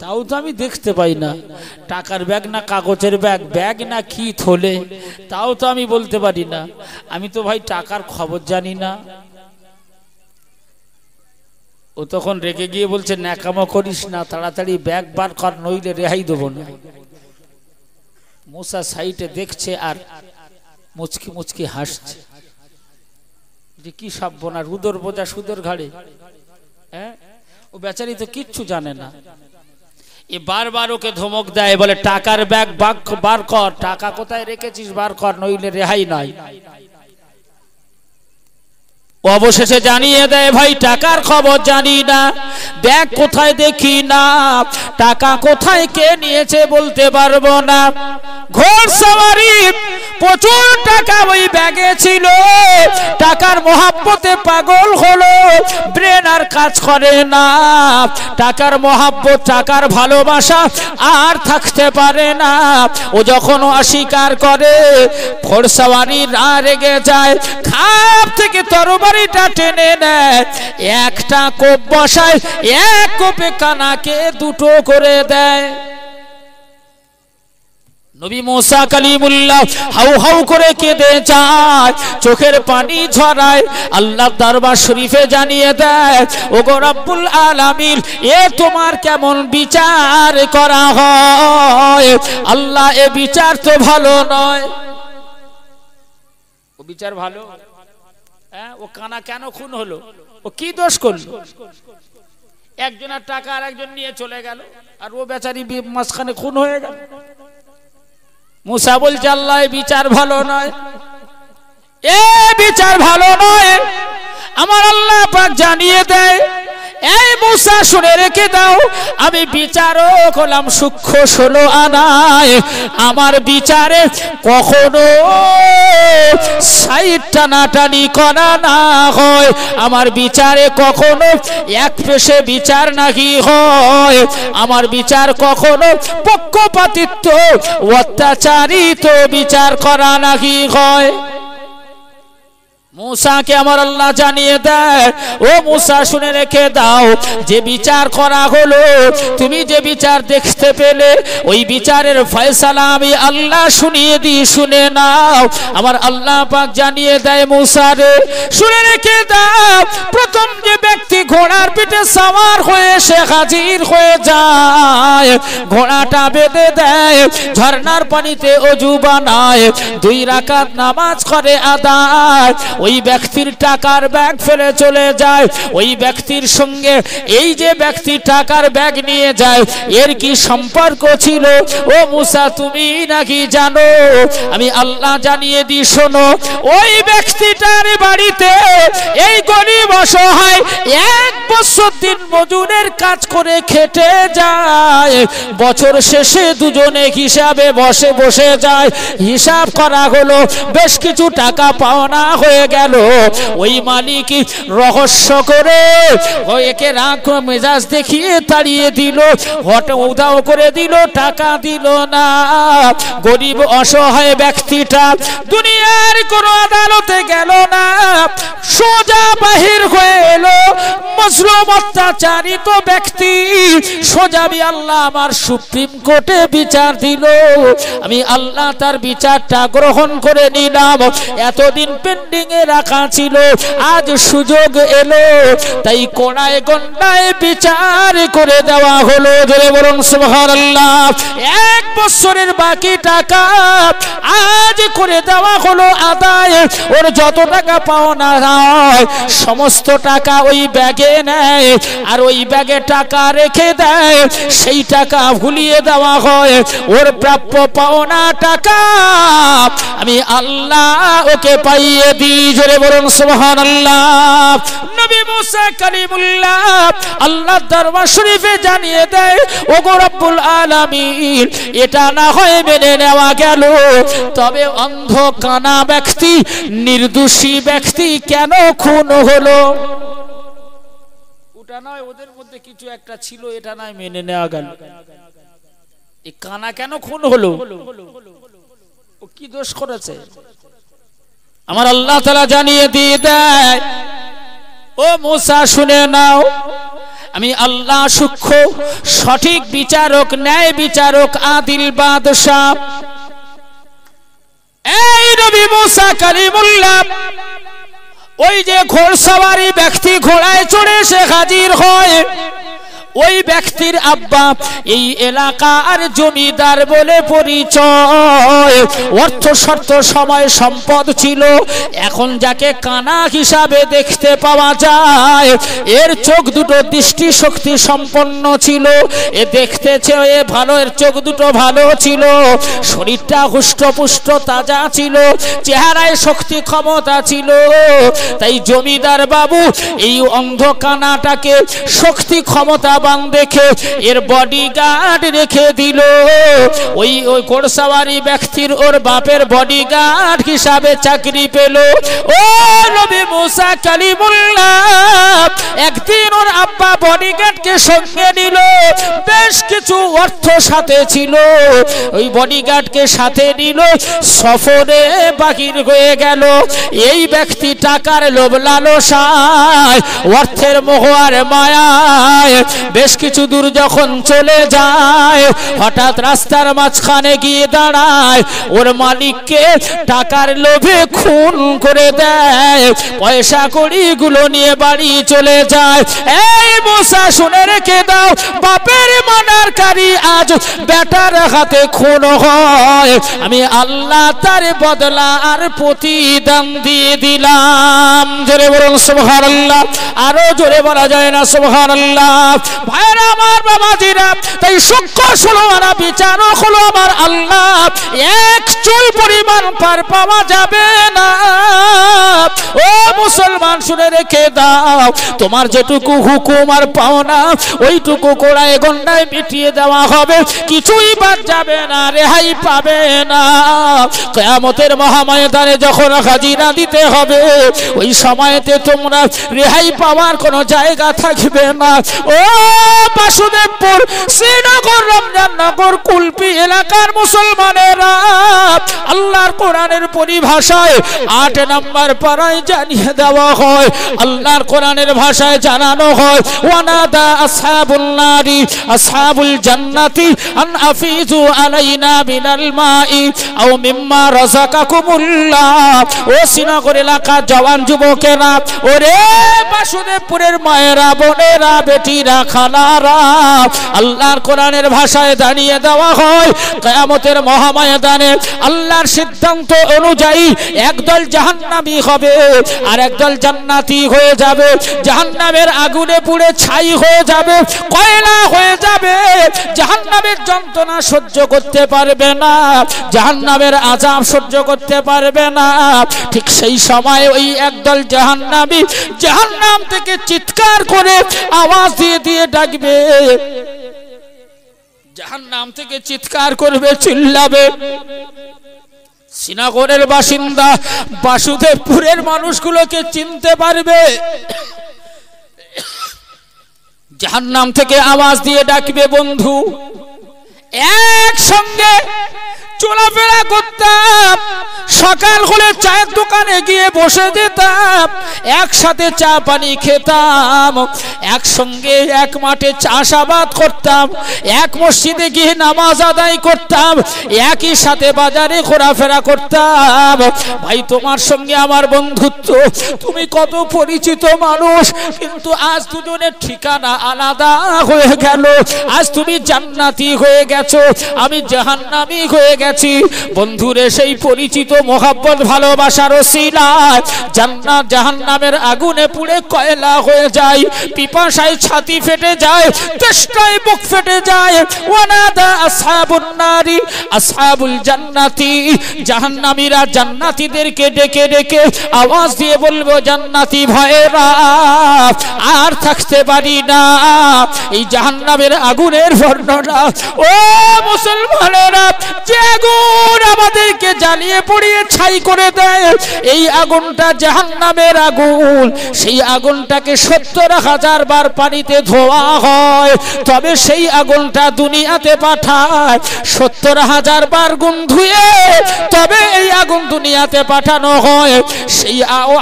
তাও তো আমি দেখতে পাই না টাকার ব্যাগ না কাগজের ব্যাগ ব্যাগ না কি থলে তাও তো আমি বলতে পারি না আমি তো ভাই টাকার খবর জানি না ও তখন রেগে গিয়ে বলছে ন্যাকামো করিস না তাড়াতাড়ি ব্যাগ বার কর নইলে রেহাই দেবো না মুসা সাইটে দেখছে আর মুচকি মুচকি হাসছে যে কি সাব্য না রুদর বোঝা সুদর ঘাড়ে হ্যাঁ ও বেচারি তো কিচ্ছু জানে না এ বারবার ওকে ধমক দেয় বলে টাকার ব্যাগ বার কর টাকা কোথায় রেখেছিস বার কর নইলে রেহাই নয় অবশেষে জানিয়ে দেয় ভাই টাকার খবর জানি না ব্যাগ কোথায় দেখি না টাকা কোথায় কে নিয়েছে বলতে পারবো না ঘোর সওয়ারি প্রচুর টাকা ওই ব্যাগে ছিল টাকার মহাব্বতে পাগল হলো ব্রেন আর কাজ করে না টাকার মহাব্বত টাকার ভালোবাসা আর থাকতে পারে না ও যখন অস্বীকার করে ফোরসাওয়ারির না রেগে যায় খাপ থেকে তরবারিটা টেনে নেয় একটা কোপ বসায় এক কোপে কানাকে দুটো করে দেয় নবী মোসা কালিমুল্লাহ হাউ হাউ করে কেঁদে যায় চোখের পানি ঝরায় আল্লাহ দরবার শরীফে জানিয়ে দেয় ও গোরাব্বুল আলামিন এ তোমার কেমন বিচার করা হয় আল্লাহ এ বিচার তো ভালো নয় ও বিচার ভালো হ্যাঁ ও কানা কেন খুন হলো ও কি দোষ করলো একজনের টাকা আর একজন নিয়ে চলে গেল আর ও বেচারি মাঝখানে খুন হয়ে গেল মুসা বলছে আল্লাহ বিচার ভালো নয় এ বিচার ভালো নয় আমার আল্লাহ পাক জানিয়ে দেয় এই মুসা শুনে রেখে দাও আমি বিচারক হলাম সূক্ষ্ম ষোলো আনায় আমার বিচারে কখনো সাইড টানাটানি করা না হয় আমার বিচারে কখনো এক পেশে বিচার নাকি হয় আমার বিচার কখনো পক্ষপাতিত্ব অত্যাচারিত বিচার করা নাকি হয় মুসাকে আমার আল্লাহ জানিয়ে দেয় ও মুসা শুনে রেখে দাও যে বিচার করা হলো তুমি যে বিচার দেখতে পেলে ওই বিচারের ফয়সালা আমি আল্লাহ শুনিয়ে দিই শুনে নাও আমার আল্লাহ পাক জানিয়ে দেয় রে শুনে রেখে দাও প্রথম যে ব্যক্তি ঘোড়ার পিঠে সামার হয়ে সে হাজির হয়ে যায় ঘোড়াটা বেঁধে দেয় ঝর্নার পানিতে অজু বানায় দুই রাকাত নামাজ করে আদায় ওই ব্যক্তির টাকার ব্যাগ ফেলে চলে যায় ওই ব্যক্তির সঙ্গে এই যে ব্যক্তি টাকার ব্যাগ নিয়ে যায় এর কি সম্পর্ক ছিল ও মুসা তুমি নাকি জানো আমি আল্লাহ জানিয়ে দিই শোনো ওই ব্যক্তিটার বাড়িতে এই গরিব অসহায় এক বছর দিন মজুরের কাজ করে খেটে যায় বছর শেষে দুজনে হিসাবে বসে বসে যায় হিসাব করা হলো বেশ কিছু টাকা পাওনা হয়ে গেল ওই মালিক রহস্য করে একে রাখ মেজাজ দেখিয়ে তাড়িয়ে দিল হট উদাও করে দিল টাকা দিল না গরিব অসহায় ব্যক্তিটা দুনিয়ার কোন আদালতে গেল না সোজা বাহির হয়ে এলো মজলুম অত্যাচারিত ব্যক্তি সোজা সোজাবি আল্লাহ আমার সুপ্রিম কোর্টে বিচার দিল আমি আল্লাহ তার বিচারটা গ্রহণ করে নিলাম এতদিন পেন্ডিংয়ে রাখা ছিল আজ সুযোগ এলো তাই কোনায় গন্ডায় বিচার করে দেওয়া হলো ধরে বলুন সুবহানাল্লাহ এক বছরের বাকি টাকা আজ করে দেওয়া হলো আদায় ওর যত টাকা পাওনা হয় সমস্ত টাকা ওই ব্যাগে নেয় আর ওই ব্যাগে টাকা রেখে দেয় সেই টাকা ভুলিয়ে দেওয়া হয় ওর প্রাপ্য পাওনা টাকা আমি আল্লাহ ওকে পাইয়ে দিই জোরে বলুন সুবহান আল্লাহ নবী মুসা কালিমুল্লাহ আল্লাহ দরবার শরীফে জানিয়ে দেয় ও রব্বুল আলামিন এটা না হয় মেনে নেওয়া গেল তবে অন্ধ কানা ব্যক্তি নির্দোষী ব্যক্তি কেন খুন হলো ওটা নয় ওদের মধ্যে কিছু একটা ছিল এটা নয় মেনে নেওয়া গেল এই কানা কেন খুন হলো ও কি দোষ করেছে আমার আল্লাহ তালা জানিয়ে দিয়ে দেয় ও মোসা শুনে নাও আমি আল্লাহ সূক্ষ্ম সঠিক বিচারক ন্যায় বিচারক আদিল বাদশাহ এই নবী মোসা কালিমুল্লাহ ওই যে ঘোড় সাওয়ারি ব্যক্তি ঘোড়ায় চড়ে সে হাজির হয় ওই ব্যক্তির আব্বা এই এলাকার জমিদার বলে পরিচয় অর্থ শর্ত সময় সম্পদ ছিল এখন যাকে কানা হিসাবে দেখতে পাওয়া যায় এর চোখ দুটো দৃষ্টি শক্তি সম্পন্ন ছিল এ দেখতে চেয়ে ভালো এর চোখ দুটো ভালো ছিল শরীরটা হুষ্টপুষ্ট তাজা ছিল চেহারায় শক্তি ক্ষমতা ছিল তাই জমিদার বাবু এই অন্ধ কানাটাকে শক্তি ক্ষমতা জবান দেখে এর বডিগার্ড রেখে দিল ওই ওই ঘোড়সাওয়ারি ব্যক্তির ওর বাপের বডিগার্ড হিসাবে চাকরি পেল ও নবী মুসা কালিমুল্লাহ একদিন ওর আব্বা বডিগার্ডকে সঙ্গে নিল বেশ কিছু অর্থ সাথে ছিল ওই বডিগার্ডকে সাথে নিল সফরে বাহির হয়ে গেল এই ব্যক্তি টাকার লোভ লালসায় অর্থের আর মায়ায় বেশ কিছু দূর যখন চলে যায় হঠাৎ রাস্তার মাঝখানে গিয়ে দাঁড়ায় ওর মালিককে টাকার লোভে খুন করে দেয় পয়সা কড়িগুলো নিয়ে বাড়ি চলে যায় এই মশা শুনে রেখে দাও বাপের মানারকারী কাজ বেটার হাতে খুন হয় আমি আল্লাহ তার বদলা আর প্রতিদান দিয়ে দিলাম জোরে বলুন সোহার আল্লাহ আরো জোরে বলা যায় না সোহার আল্লাহ ভাইরা আমার বাবাজিরা তাই সূক্ষ্ম শুনো আনা বিচারক হলো আমার আল্লাহ এক চুল পরিমাণ পার পাওয়া যাবে না ও মুসলমান শুনে রেখে দাও তোমার যেটুকু হুকুম আর পাওনা ওইটুকু কোড়ায় গন্ডায় মিটিয়ে দেওয়া হবে যাবে কিছুই বাদ যাবে না রেহাই পাবে না কেয়ামতের মহাময়দানে যখন খাজিনা দিতে হবে ওই সময়তে তোমরা রেহাই পাওয়ার কোনো জায়গা থাকবে না ও বাসুদেবপুর শ্রীনগর রমজান নগর কুলপি এলাকার মুসলমানেরা আল্লাহর কোরআনের পরিভাষায় আট নম্বর পাড়ায় জানিয়ে দেওয়া হয় আল্লাহর কোরআনের ভাষায় জানানো হয় ওয়ানাদা আসহাবুল নারী আসহাবুল জান্নাত أن أفيدوا علينا من الماء أو مما رزقكم الله ও সিনাগর এলাকা জওয়ান যুবকেরা ওরে বাসুদেবপুরের মায়েরা বোনেরা বেটিরা খালারা আল্লাহর কোরআনের ভাষায় জানিয়ে দেওয়া হয় কেয়ামতের মহাময়দানে আল্লাহর সিদ্ধান্ত অনুযায়ী একদল জাহান্নামি হবে আর একদল জান্নাতি হয়ে যাবে জাহান্নামের আগুনে পুড়ে ছাই হয়ে যাবে কয়লা হয়ে যাবে জাহান্ন জাহান্নামের যন্ত্রণা সহ্য করতে পারবে না জাহান্নামের আজাব সহ্য করতে পারবে না ঠিক সেই সময় ওই একদল জাহান্নামি জাহান্নাম থেকে চিৎকার করে আওয়াজ দিয়ে দিয়ে ডাকবে জাহান্নাম থেকে চিৎকার করবে চিল্লাবে শ্রীনগরের বাসিন্দা বাসুদেবপুরের মানুষগুলোকে চিনতে পারবে নাম থেকে আওয়াজ দিয়ে ডাকবে বন্ধু একসঙ্গে চলাফেরা করতাম সকাল হলে চায়ের দোকানে গিয়ে বসে যেতাম একসাথে চা পানি খেতাম একসঙ্গে এক মাঠে চাষাবাদ করতাম এক মসজিদে গিয়ে নামাজ আদায় করতাম একই সাথে বাজারে ঘোরাফেরা করতাম ভাই তোমার সঙ্গে আমার বন্ধুত্ব তুমি কত পরিচিত মানুষ কিন্তু আজ দুজনের ঠিকানা আলাদা হয়ে গেল আজ তুমি জান্নাতি হয়ে গেছো আমি জাহান্নামি হয়ে গেছি বন্ধুরে সেই পরিচিত মোহাম্মদ ভালোবাসার ওসিলায় জান্নাত জাহান্নামের আগুনে পুড়ে কয়লা হয়ে যায় পিপাসায় ছাতি ফেটে যায় তেষ্টায় বুক ফেটে যায় ওয়ানাদা আসহাবুন নারি আসহাবুল জান্নাতি জাহান্নামীরা জান্নাতীদেরকে ডেকে ডেকে আওয়াজ দিয়ে বলবো জান্নাতি ভয়েরা আর থাকতে পারি না এই জাহান্নামের আগুনের বর্ণনা ও মুসলমানেরা যে আগুন আমাদেরকে জ্বালিয়ে পড়ি ছড়িয়ে ছাই করে দেয় এই আগুনটা জাহান্নামের আগুন সেই আগুনটাকে সত্তর হাজার বার পানিতে ধোয়া হয় তবে সেই আগুনটা দুনিয়াতে পাঠায় সত্তর হাজার বার গুণ ধুয়ে তবে এই আগুন দুনিয়াতে পাঠানো হয় সেই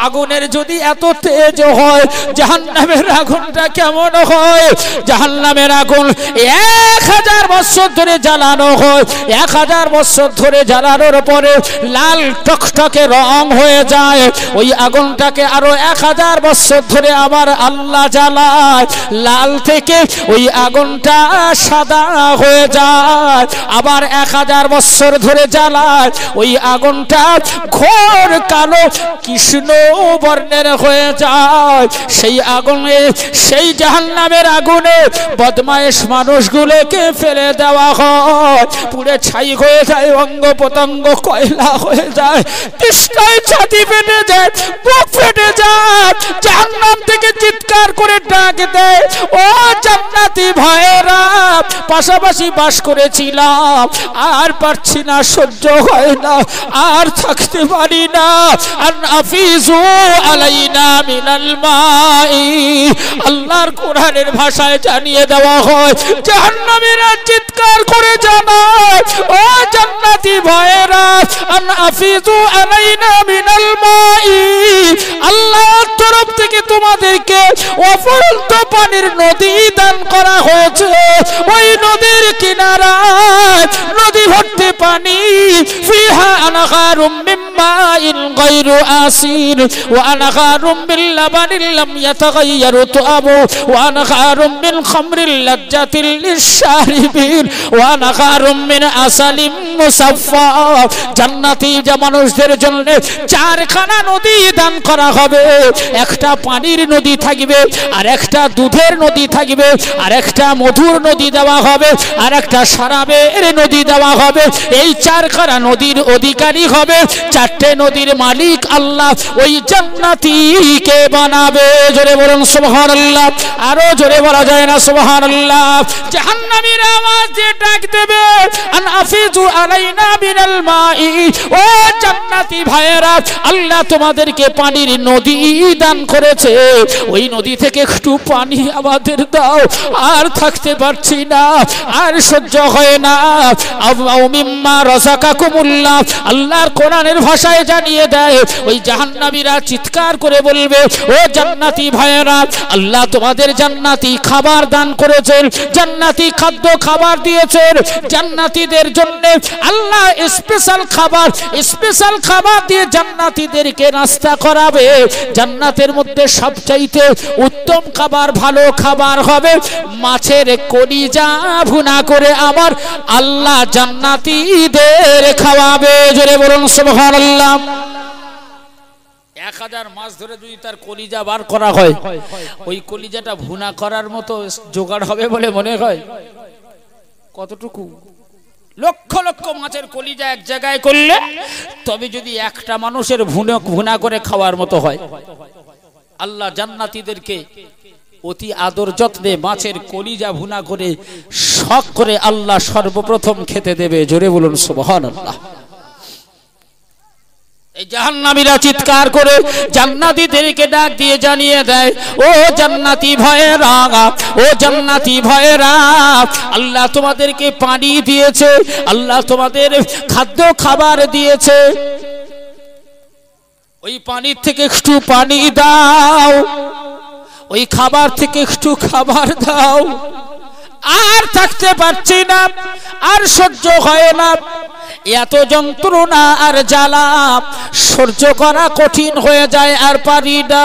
আগুনের যদি এত তেজ হয় জাহান্নামের আগুনটা কেমন হয় জাহান্নামের আগুন এক হাজার বছর ধরে জ্বালানো হয় এক হাজার বছর ধরে জ্বালানোর পরে লাল নীল টকটকে রং হয়ে যায় ওই আগুনটাকে আরো এক হাজার বছর ধরে আবার আল্লাহ জ্বালায় লাল থেকে ওই আগুনটা সাদা হয়ে যায় আবার এক হাজার বছর ধরে জ্বালায় ওই আগুনটা ঘোর কালো কৃষ্ণ বর্ণের হয়ে যায় সেই আগুনে সেই জাহান্নামের আগুনে বদমায়েশ মানুষগুলোকে ফেলে দেওয়া হয় পুরে ছাই হয়ে যায় অঙ্গ পতঙ্গ কয়লা হয়ে হয়ে যায় তিস্কায় ছাতি ফেটে যায় বুক ফেটে যায় জাহান্নাম থেকে চিৎকার করে ডাক দেয় ও জান্নাতি ভাইরা পাশাপাশি বাস করেছিলাম আর পারছি না সহ্য হয় না আর থাকতে পারি না আর নাফিজু আলাইনা মিনাল মাই আল্লাহর কোরআনের ভাষায় জানিয়ে দেওয়া হয় জাহান্নামীরা চিৎকার করে জানায় ও জান্নাতি ভাইরা আর হাফিজু আলাইনা মিনাল মাই আল্লাহর তরফ থেকে তোমাদেরকে অফুরন্ত পানির নদী দান করা হয়েছে ওই নদীর কিনারায় নদী ভর্তি পানি ফিহা আনহারুম মিম্মাইন গায়রু আসির ওয়া আনহারুম মিন লাবানিন লাম ইয়াতাগায়্যারু তুআমু ওয়া আনহারুম মিন খামরিল লাজ্জাতিল লিশশারিবিন ওয়া আনহারুম মিন আসালিম মুসাফফা জান্নাতি মুক্তিজা মানুষদের জন্য চারখানা নদী দান করা হবে একটা পানির নদী থাকবে আর একটা দুধের নদী থাকবে আর একটা মধুর নদী দেওয়া হবে আর একটা সারাবের নদী দেওয়া হবে এই চারখানা নদীর অধিকারী হবে চারটে নদীর মালিক আল্লাহ ওই জান্নাতিকে বানাবে জোরে বলুন সুবহান আল্লাহ আরো জোরে বলা যায় না সুবহান আল্লাহ জাহান্নামীর আওয়াজ দিয়ে ডাক দেবে আনাফিজু আলাইনা মিনাল মাই ও জান্নাতি ভাইয়েরা আল্লাহ তোমাদেরকে পানির নদী দান করেছে ওই নদী থেকে একটু পানি আমাদের দাও আর থাকতে পারছি না আর সহ্য হয় না অমিম্মা রসাকা কুমুল্লা আল্লাহর কোরআনের ভাষায় জানিয়ে দেয় ওই জাহান্নাবীরা চিৎকার করে বলবে ও জান্নাতি ভাইয়েরা আল্লাহ তোমাদের জান্নাতি খাবার দান করেছেন জান্নাতি খাদ্য খাবার দিয়েছেন জান্নাতিদের জন্যে আল্লাহ স্পেশাল খাবার স্পেশাল খাবার দিয়ে জান্নাতিদেরকে নাস্তা করাবে জান্নাতের মধ্যে সবচাইতে উত্তম খাবার ভালো খাবার হবে মাছের কলিজা ভুনা করে আমার আল্লাহ জান্নাতিদের খাওয়াবে জোরে বলুন সুবহানাল্লাহ এক হাজার মাস ধরে যদি তার কলিজা বার করা হয় ওই কলিজাটা ভুনা করার মতো জোগাড় হবে বলে মনে হয় কতটুকু লক্ষ লক্ষ মাছের কলিজা এক জায়গায় করলে তবে যদি একটা মানুষের ভুনে ভুনা করে খাওয়ার মতো হয় আল্লাহ জান্নাতিদেরকে অতি আদর যত্নে মাছের কলিজা ভুনা করে শখ করে আল্লাহ সর্বপ্রথম খেতে দেবে জোরে বলুন সুবহানাল্লাহ আল্লাহ এই জাহান্নামীরা চিৎকার করে জান্নাতিদেরকে ডাক দিয়ে জানিয়ে দেয় ও জান্নাতি ভয়েরা ও জান্নাতি ভয়েরা আল্লাহ তোমাদেরকে পানি দিয়েছে আল্লাহ তোমাদের খাদ্য খাবার দিয়েছে ওই পানির থেকে একটু পানি দাও ওই খাবার থেকে একটু খাবার দাও আর থাকতে পারছি না আর সহ্য হয় না এত যন্ত্রণা আর জ্বালা সহ্য করা কঠিন হয়ে যায় আর পারি না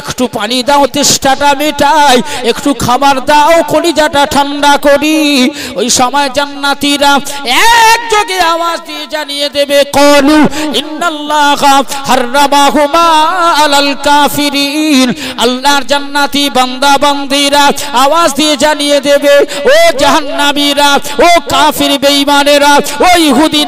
একটু পানি দাও তেষ্টাটা মেটাই একটু খাবার দাও কলিজাটা ঠান্ডা করি ওই সময় জান্নাতিরা এক যোগে আওয়াজ দিয়ে জানিয়ে দেবে কলু আল্লাহর জান্নাতি বান্দা বান্দিরা আওয়াজ দিয়ে জানিয়ে দেবে ও জাহান্নামীরা ও কাফির বেঈমানেরা ও ইহুদিন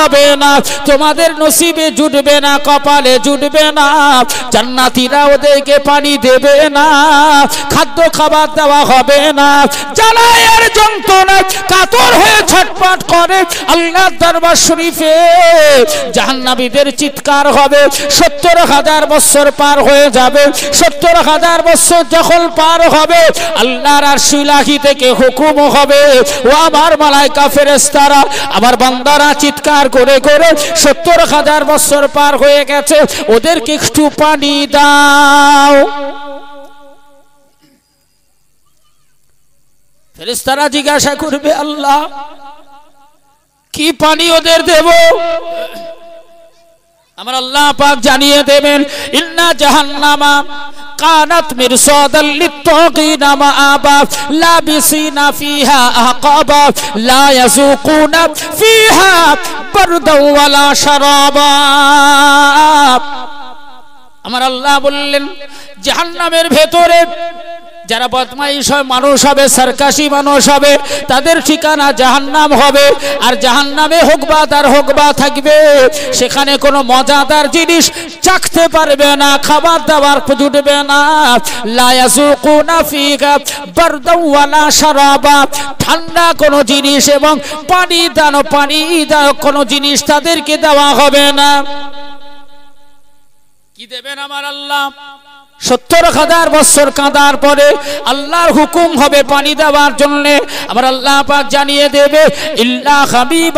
হবে না তোমাদের নসিবে জুটবে না কপালে জুটবে না জান্নাতিরা ওদেরকে পানি দেবে না খাদ্য খাবার দেওয়া হবে না জ্বালায়ের যন্ত্রণা কাতর হয়ে ছটপট করে আল্লাহ দরবার শরীফে জাহান্নাবীদের চিৎকার হবে সত্তর হাজার বছর পার হয়ে যাবে সত্তর হাজার বছর যখন পার হবে আল্লাহর আর শিলাহি থেকে হুকুম হবে ও আমার মালাইকা ফেরেস্তারা আমার বান্দারা চিৎকার করে করে সত্তর হাজার বছর পার হয়ে গেছে ওদেরকে একটু পানি দাও ফেরেস্তারা জিজ্ঞাসা করবে আল্লাহ কি পানি ওদের দেব আমার আল্লাহ পাক জানিয়ে দেবেন ইন্না জাহান্নামা كانت مرصادا للطاغين مآبا لابسين فيها أقابا لا يزوقون فيها بردا ولا شرابا أمر الله বললেন জাহান্নামের ভেতরে যারা বদমাইশ হয় মানুষ হবে সার্কাসি মানুষ হবে তাদের ঠিকানা জাহান্নাম হবে আর জাহান্নামে হোক বা তার হোক বা থাকবে সেখানে কোনো মজাদার জিনিস চাখতে পারবে না খাবার দাবার জুটবে না লায়াজুকুনা ফিগা বারদাওয়ালা সারাবা ঠান্ডা কোনো জিনিস এবং পানি দান পানি দান কোনো জিনিস তাদেরকে দেওয়া হবে না কি দেবেন আমার আল্লাহ সত্তর হাজার বছর কাঁদার পরে আল্লাহর হুকুম হবে পানি দেওয়ার জন্যে আমার আল্লাহ পাক জানিয়ে দেবে ইল্লা হাবিব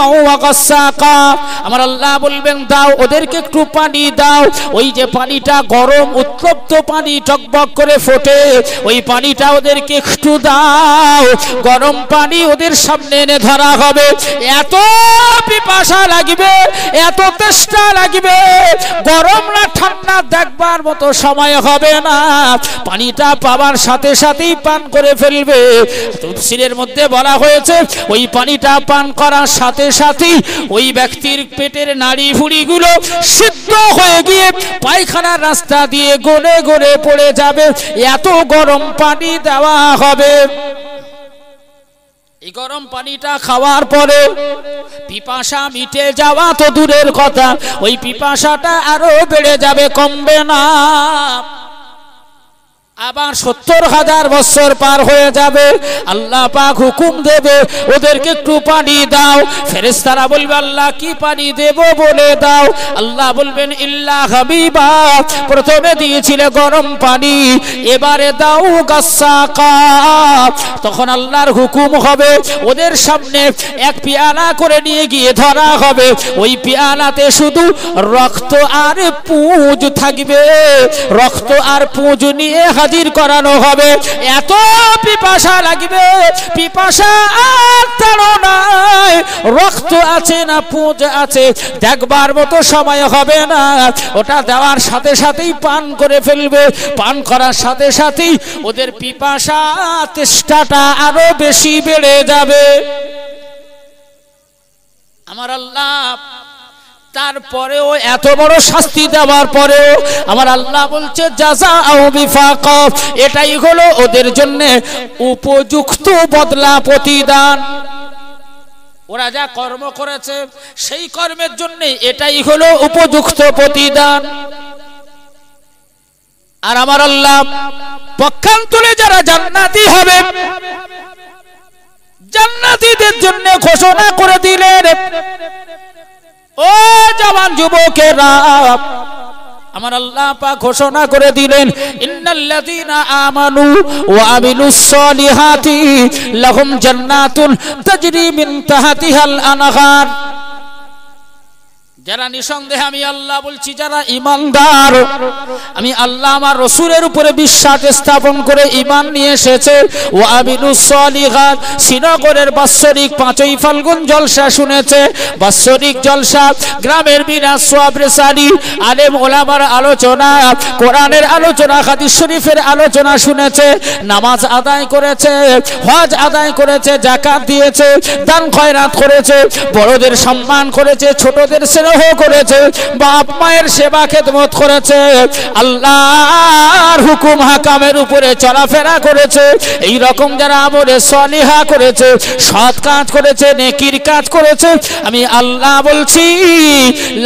আমার আল্লাহ বলবেন দাও ওদেরকে একটু পানি দাও ওই যে পানিটা গরম উত্তপ্ত পানি টকবক করে ফোটে ওই পানিটা ওদেরকে একটু দাও গরম পানি ওদের সামনে এনে ধরা হবে এত পিপাসা লাগবে এত তেষ্টা লাগবে গরম না ঠান্ডা দেখবার মতো সময় হবে পাবে না পানিটা পাওয়ার সাথে সাথেই পান করে ফেলবে তফসিলের মধ্যে বলা হয়েছে ওই পানিটা পান করার সাথে সাথেই ওই ব্যক্তির পেটের নাড়ি ভুড়িগুলো সিদ্ধ হয়ে গিয়ে পায়খানার রাস্তা দিয়ে গড়ে গড়ে পড়ে যাবে এত গরম পানি দেওয়া হবে এই গরম পানিটা খাওয়ার পরে পিপাসা মিটে যাওয়া তো দূরের কথা ওই পিপাসাটা আরো বেড়ে যাবে কমবে না আবার সত্তর হাজার বছর পার হয়ে যাবে আল্লাহ পাক হুকুম দেবে ওদেরকে একটু পানি দাও ফেরেস্তারা বলবে আল্লাহ কি পানি দেব বলে দাও আল্লাহ বলবেন ইল্লা হাবিবা প্রথমে দিয়েছিলে গরম পানি এবারে দাও গাছাকা তখন আল্লাহর হুকুম হবে ওদের সামনে এক পিয়ালা করে নিয়ে গিয়ে ধরা হবে ওই পিয়ালাতে শুধু রক্ত আর পুঁজ থাকবে রক্ত আর পুঁজ নিয়ে হাজির করানো হবে এত পিপাসা লাগবে পিপাসা আর তাড়নায় রক্ত আছে না পুঁজ আছে দেখবার মতো সময় হবে না ওটা দেওয়ার সাথে সাথেই পান করে ফেলবে পান করার সাথে সাথেই ওদের পিপাসা তেষ্টাটা আরো বেশি বেড়ে যাবে আমার আল্লাহ তারপরেও এত বড় শাস্তি দেওয়ার পরেও আমার আল্লাহ বলছে যাজা বিফাকফ এটাই হলো ওদের জন্য উপযুক্ত বদলা প্রতিদান ওরা যা কর্ম করেছে সেই কর্মের জন্য এটাই হলো উপযুক্ত প্রতিদান আর আমার আল্লাহ পক্ষান্তরে যারা জান্নাতি হবে জান্নাতীদের জন্য ঘোষণা করে দিলেন ও জবান যুবকেরা আমার আল্লাহ পা ঘোষণা করে দিলেন ইন্নাল্লাযীনা আমানু ওয়া আমিলুস সলিহাতি লাহুম জান্নাতুন তাজরি মিন তাহতিহাল আনহার যারা নিঃসন্দেহে আমি আল্লাহ বলছি যারা ইমানদার আমি আল্লাহ আমার রসুরের উপরে বিশ্বাস স্থাপন করে ইমান নিয়ে এসেছে ও আমিনুসলিহাত শ্রীনগরের বাৎসরিক পাঁচই ফাল্গুন জলসা শুনেছে বাৎসরিক জলসা গ্রামের বিনা সোয়াবরেসারি আলেম ওলামার আলোচনা কোরআনের আলোচনা খাদি শরীফের আলোচনা শুনেছে নামাজ আদায় করেছে হজ আদায় করেছে জাকাত দিয়েছে দান খয়রাত করেছে বড়দের সম্মান করেছে ছোটদের সেরকম সংগ্রহ করেছে বাপ মায়ের সেবা খেদমত করেছে আল্লাহর হুকুম হাকামের উপরে চলাফেরা করেছে এই রকম যারা আমরে সলিহা করেছে সৎ কাজ করেছে নেকির কাজ করেছে আমি আল্লাহ বলছি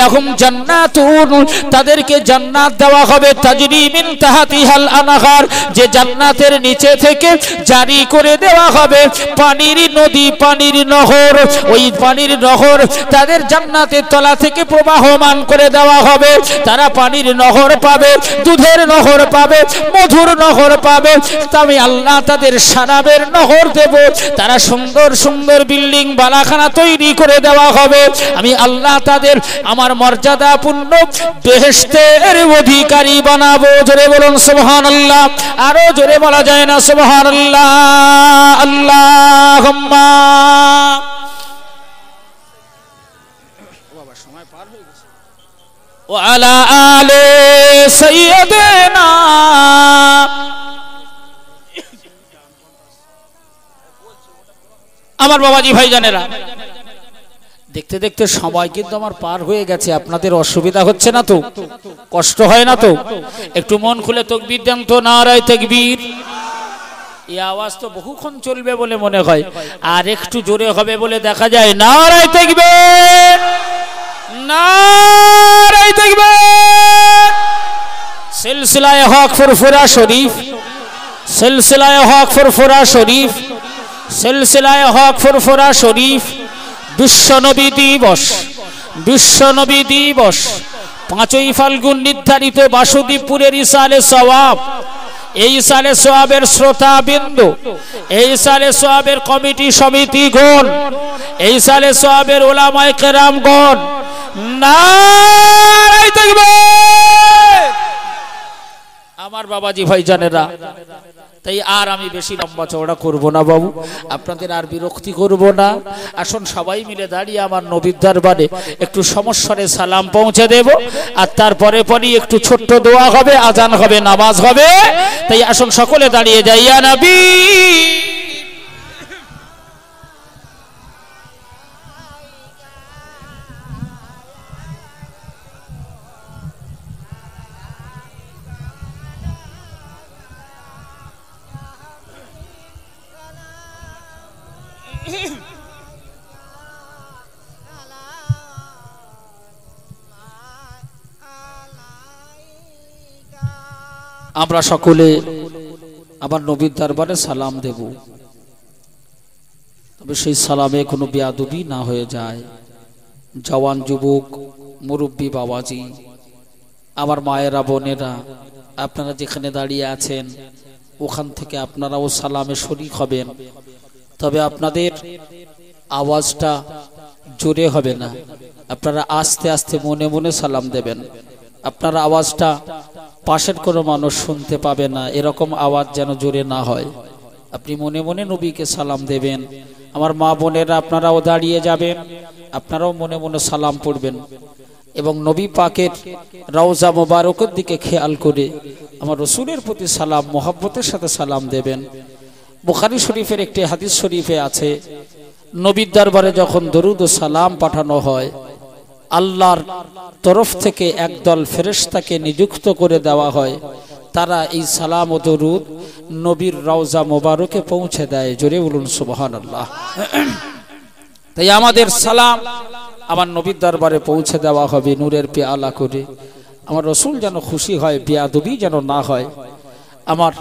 লাহুম জান্নাতুন তাদেরকে জান্নাত দেওয়া হবে তাজরি মিন তাহাতিহাল আনহার যে জান্নাতের নিচে থেকে জারি করে দেওয়া হবে পানির নদী পানির নহর ওই পানির নহর তাদের জান্নাতের তলা থেকে তাদেরকে প্রবাহমান করে দেওয়া হবে তারা পানির নহর পাবে দুধের নহর পাবে মধুর নহর পাবে আমি আল্লাহ তাদের সারাবের নহর দেব তারা সুন্দর সুন্দর বিল্ডিং বালাখানা তৈরি করে দেওয়া হবে আমি আল্লাহ তাদের আমার মর্যাদাপূর্ণ বেহেস্তের অধিকারী বানাবো জোরে বলুন সোহান আল্লাহ আরো জোরে বলা যায় না সোহান আল্লাহ আল্লাহ وعلى آل سيدنا আমার বাবাজি ভাইজানেরা দেখতে দেখতে সময় কিন্তু আমার পার হয়ে গেছে আপনাদের অসুবিধা হচ্ছে না তো কষ্ট হয় না তো একটু মন খুলে তকবির দেন তো না রায় তকবীর এই আওয়াজ তো বহুক্ষণ চলবে বলে মনে হয় আর একটু জোরে হবে বলে দেখা যায় না রায় তকবীর নারাই দেখবে সিলসিলায় হক ফুরফুরা শরীফ সিলসিলায় হক ফুরফুরা শরীফ সিলসিলায় হক ফুরফুরা শরীফ বিশ্বনবী দিবস বিশ্বনবী দিবস পাঁচই ফাল্গুন নির্ধারিত বাসুদীপুরের ইসালে সওয়াব এই সালে সোয়াবের শ্রোতা বিন্দু এই সালে সোয়াবের কমিটি সমিতি গণ এই সালে সোয়াবের ওলামায় কেরাম গণ না আমার বাবাজি ভাইজানেরা তাই আর আমি বেশি লম্বা চওড়া করব না বাবু আপনাদের আর বিরক্তি করব না আসুন সবাই মিলে দাঁড়িয়ে আমার নবীর দরবারে একটু সমস্যারে সালাম পৌঁছে দেব আর তারপরে পরই একটু ছোট্ট দোয়া হবে আজান হবে নামাজ হবে তাই আসুন সকলে দাঁড়িয়ে যাইয়া নবী আমরা সকলে আমার নবীর দরবারে সালাম দেব তবে সেই সালামে কোনো বেয়াদুবি না হয়ে যায় জওয়ান যুবক মুরব্বী বাবাজি আমার মায়েরা বোনেরা আপনারা যেখানে দাঁড়িয়ে আছেন ওখান থেকে আপনারাও সালামে শরিক হবেন তবে আপনাদের আওয়াজটা জোরে হবে না আপনারা আস্তে আস্তে মনে মনে সালাম দেবেন আপনার আওয়াজটা পাশের কোনো মানুষ শুনতে পাবে না এরকম আওয়াজ যেন জোরে না হয় আপনি মনে মনে নবীকে সালাম দেবেন আমার মা বোনেরা আপনারাও দাঁড়িয়ে যাবেন আপনারাও মনে মনে সালাম পড়বেন এবং নবী পাকের রওজা মোবারকের দিকে খেয়াল করে আমার রসুলের প্রতি সালাম মোহাব্বতের সাথে সালাম দেবেন বুখারি শরীফের একটি হাদিস শরীফে আছে নবীর দরবারে যখন দরুদ ও সালাম পাঠানো হয় আল্লাহর তরফ থেকে একদল ফেরেস্তাকে নিযুক্ত করে দেওয়া হয় তারা এই সালাম ও দরুদ নবীর রওজা মোবারকে পৌঁছে দেয় জোরে বলুন সুবহান আল্লাহ তাই আমাদের সালাম আমার নবীর দরবারে পৌঁছে দেওয়া হবে নূরের পেয়ালা করে আমার রসুল যেন খুশি হয় বেয়াদবি যেন না হয় আমার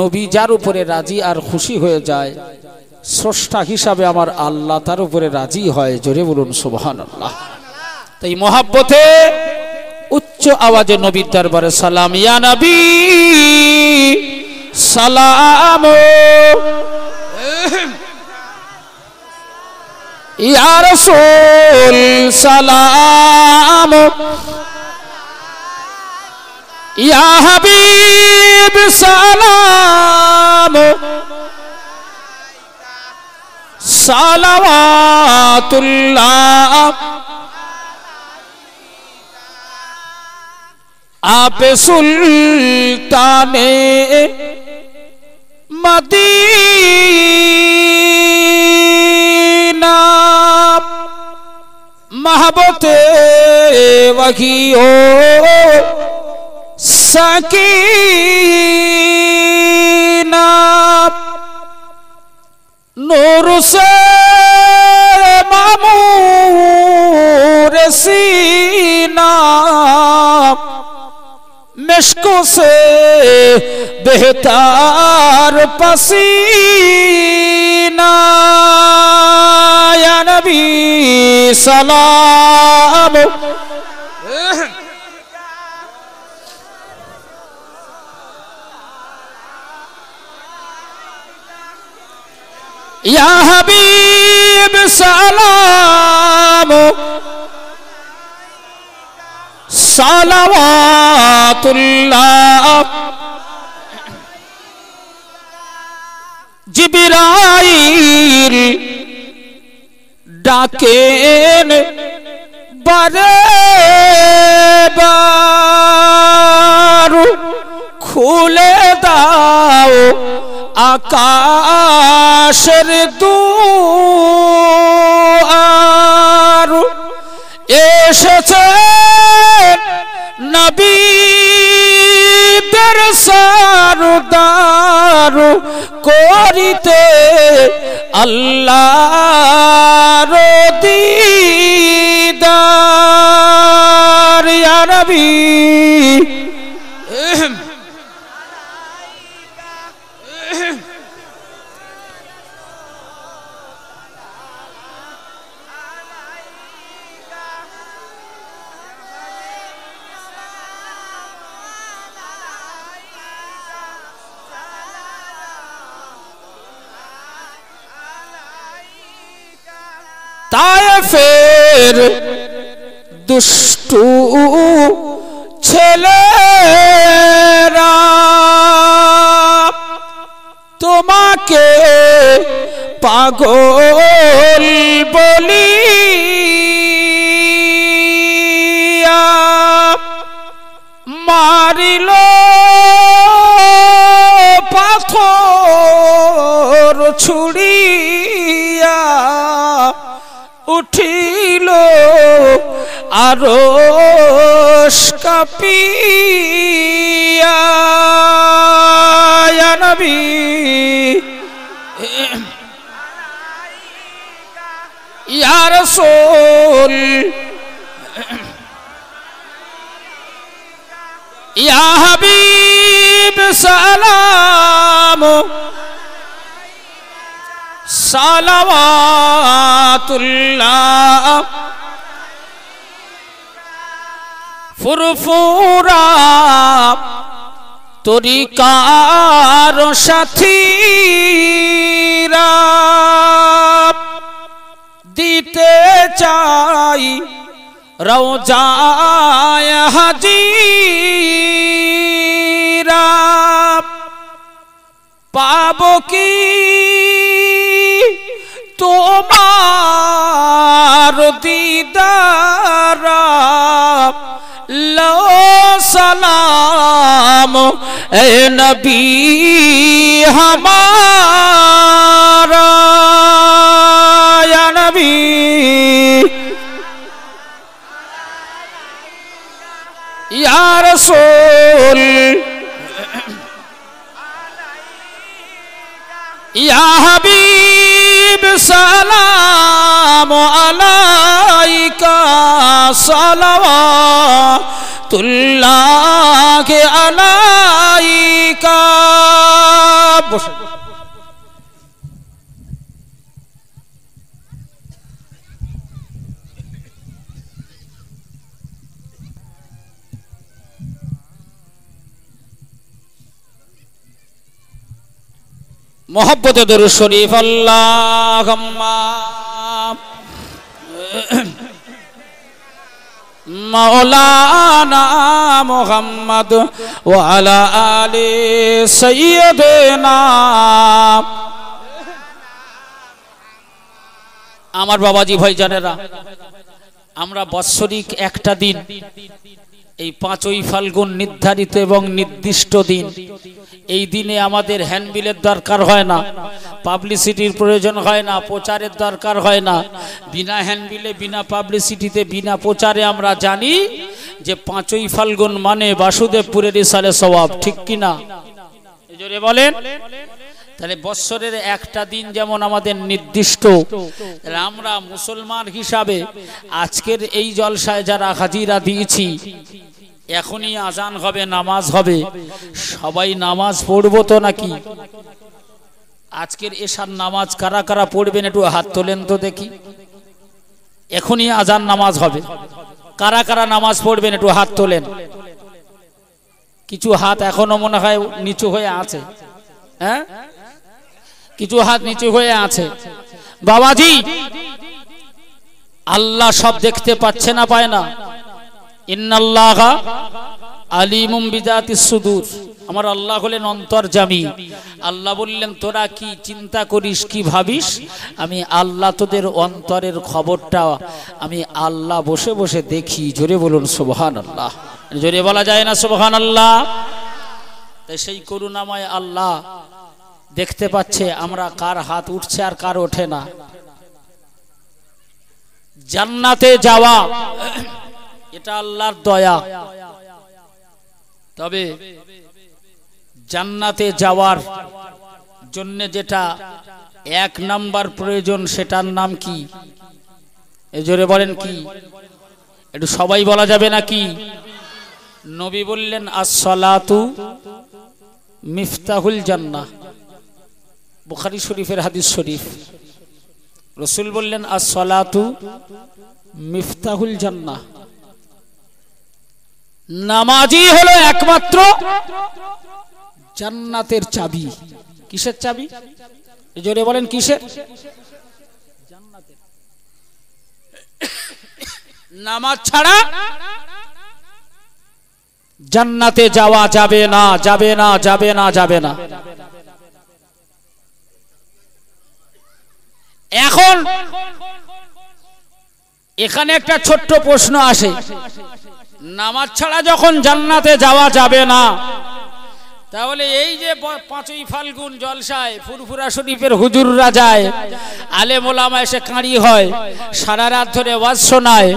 নবী যার উপরে রাজি আর খুশি হয়ে যায় স্রষ্টা হিসাবে আমার আল্লাহ তার উপরে রাজি হয় জোরে বলুন সুবহান আল্লাহ তাই মহাব্বতে উচ্চ আওয়াজে নবীর দরবারে সালাম ইয়া নবী সালাম ইয়া রাসূল সালাম ইয়া হাবিব সালাম সালাওয়াতুল্লাহ آپ سلطان مدینہ محبت وحی ہو سکینہ نور سے مامور سینہ مشکوں سے بہتار پسینہ یا نبی سلام یا حبیب سلام সালাওয়াতুল্লাহ জিবরাইল ডাকেন বারে বারু খুলে দাও আকাশের দু আর এসেছে নবীদের সারদার করিতে আল্লাহ দিদার নবী তায়েফের দুষ্টু ছেলেরা তোমাকে পাগল বলি মারিল পাথর ছুড়ি رسول سول یہ سالاب سالو ترفور تور کار ستی যাই রওজায় হাজিরা পাব কি তোমার দিদারা লো সালাম এ নবী হমারা یا نبی یا رسول یا حبیب سلام علیکہ صلوات اللہ علیکہ تل মহব্বত মৌলানা মোহাম্মদ ওয়ালা আলি না আমার বাবাজি ভাইজানেরা আমরা বৎসরিক একটা দিন এই পাঁচই ফাল্গুন নির্ধারিত এবং নির্দিষ্ট দিন এই দিনে আমাদের হ্যান্ডবিলের দরকার হয় না পাবলিসিটির প্রয়োজন হয় না প্রচারের দরকার হয় না বিনা হ্যান্ডবিলে বিনা পাবলিসিটিতে বিনা প্রচারে আমরা জানি যে পাঁচই ফাল্গুন মানে বাসুদেবপুরের সালে স্বভাব ঠিক কিনা জোরে বলেন তাহলে বৎসরের একটা দিন যেমন আমাদের নির্দিষ্ট আমরা মুসলমান হিসাবে আজকের এই জলসায় যারা হাজিরা দিয়েছি এখনই আজান হবে নামাজ হবে সবাই নামাজ পড়বো তো নাকি আজকের এসার নামাজ কারা কারা পড়বেন একটু হাত তোলেন তো দেখি এখনই আজান নামাজ হবে কারা কারা নামাজ পড়বেন একটু হাত তোলেন কিছু হাত এখনো মনে হয় নিচু হয়ে আছে হ্যাঁ কিছু হাত নিচু হয়ে আছে বাবাজি আল্লাহ সব দেখতে পাচ্ছে না পায় না ইন্নাল্লাহ আলিমুম বিদাতি সুদূর আমার আল্লাহ হলেন অন্তর অন্তর্জামী আল্লাহ বললেন তোরা কি চিন্তা করিস কি ভাবিস আমি আল্লাহ তোদের অন্তরের খবরটা আমি আল্লাহ বসে বসে দেখি জোরে বলুন সুবহান আল্লাহ জোরে বলা যায় না সুবহান আল্লাহ সেই করুণাময় আল্লাহ দেখতে পাচ্ছে আমরা কার হাত উঠছে আর কার ওঠে না জান্নাতে যাওয়া এটা আল্লাহর দয়া তবে জান্নাতে যাওয়ার জন্য যেটা এক নাম্বার প্রয়োজন সেটার নাম কি জোরে বলেন কি একটু সবাই বলা যাবে নাকি নবী বললেন আসলাতু মিফতাহুল জান্নাহ বুখারি শরীফের হাদিস শরীফ রসুল বললেন আর সলাতু মিফতাহুল জান্নাহ নামাজই হলো একমাত্র জান্নাতের চাবি কিসের চাবি জোরে বলেন কিসের নামাজ ছাড়া জান্নাতে যাওয়া যাবে না যাবে না যাবে না যাবে না এখন এখানে একটা ছোট্ট প্রশ্ন আসে নামাজ ছাড়া যখন জান্নাতে যাওয়া যাবে না তাহলে এই যে পাঁচই ফাল্গুন জলসায় ফুরফুরা শরীফের হুজুররা যায় আলে মোলামা এসে কাঁড়ি হয় সারা রাত ধরে ওয়াজ শোনায়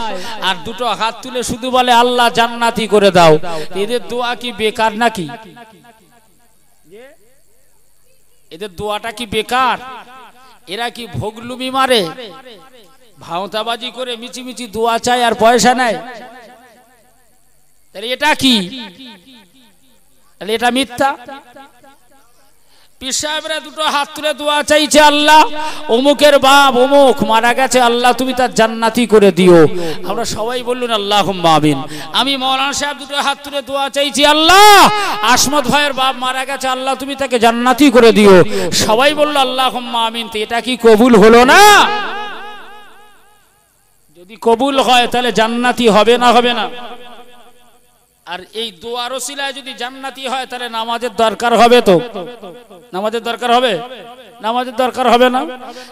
আর দুটো হাত তুলে শুধু বলে আল্লাহ জান্নাতি করে দাও এদের দোয়া কি বেকার নাকি এদের দোয়াটা কি বেকার এরা কি ভোগলুমি মারে ভাওতাবাজি করে মিচি মিচি দোয়া চায় আর পয়সা নেয় তাহলে এটা কি তাহলে এটা মিথ্যা পিসাবরা দুটো হাত তুলে দোয়া চাইছে আল্লাহ অমুকের বাপ অমুক মারা গেছে আল্লাহ তুমি তার জান্নাতি করে দিও আমরা সবাই বললুন আল্লাহ আমিন আমি মৌলানা সাহেব দুটো হাত তুলে দোয়া চাইছি আল্লাহ আসমত ভাইয়ের বাপ মারা গেছে আল্লাহ তুমি তাকে জান্নাতি করে দিও সবাই বলল আল্লাহ তো এটা কি কবুল হলো না যদি কবুল হয় তাহলে জান্নাতি হবে না হবে না আর এই দোয়ার শিলায় যদি জান্নাতি হয় তাহলে নামাজের দরকার হবে তো নামাজের দরকার হবে নামাজের দরকার হবে না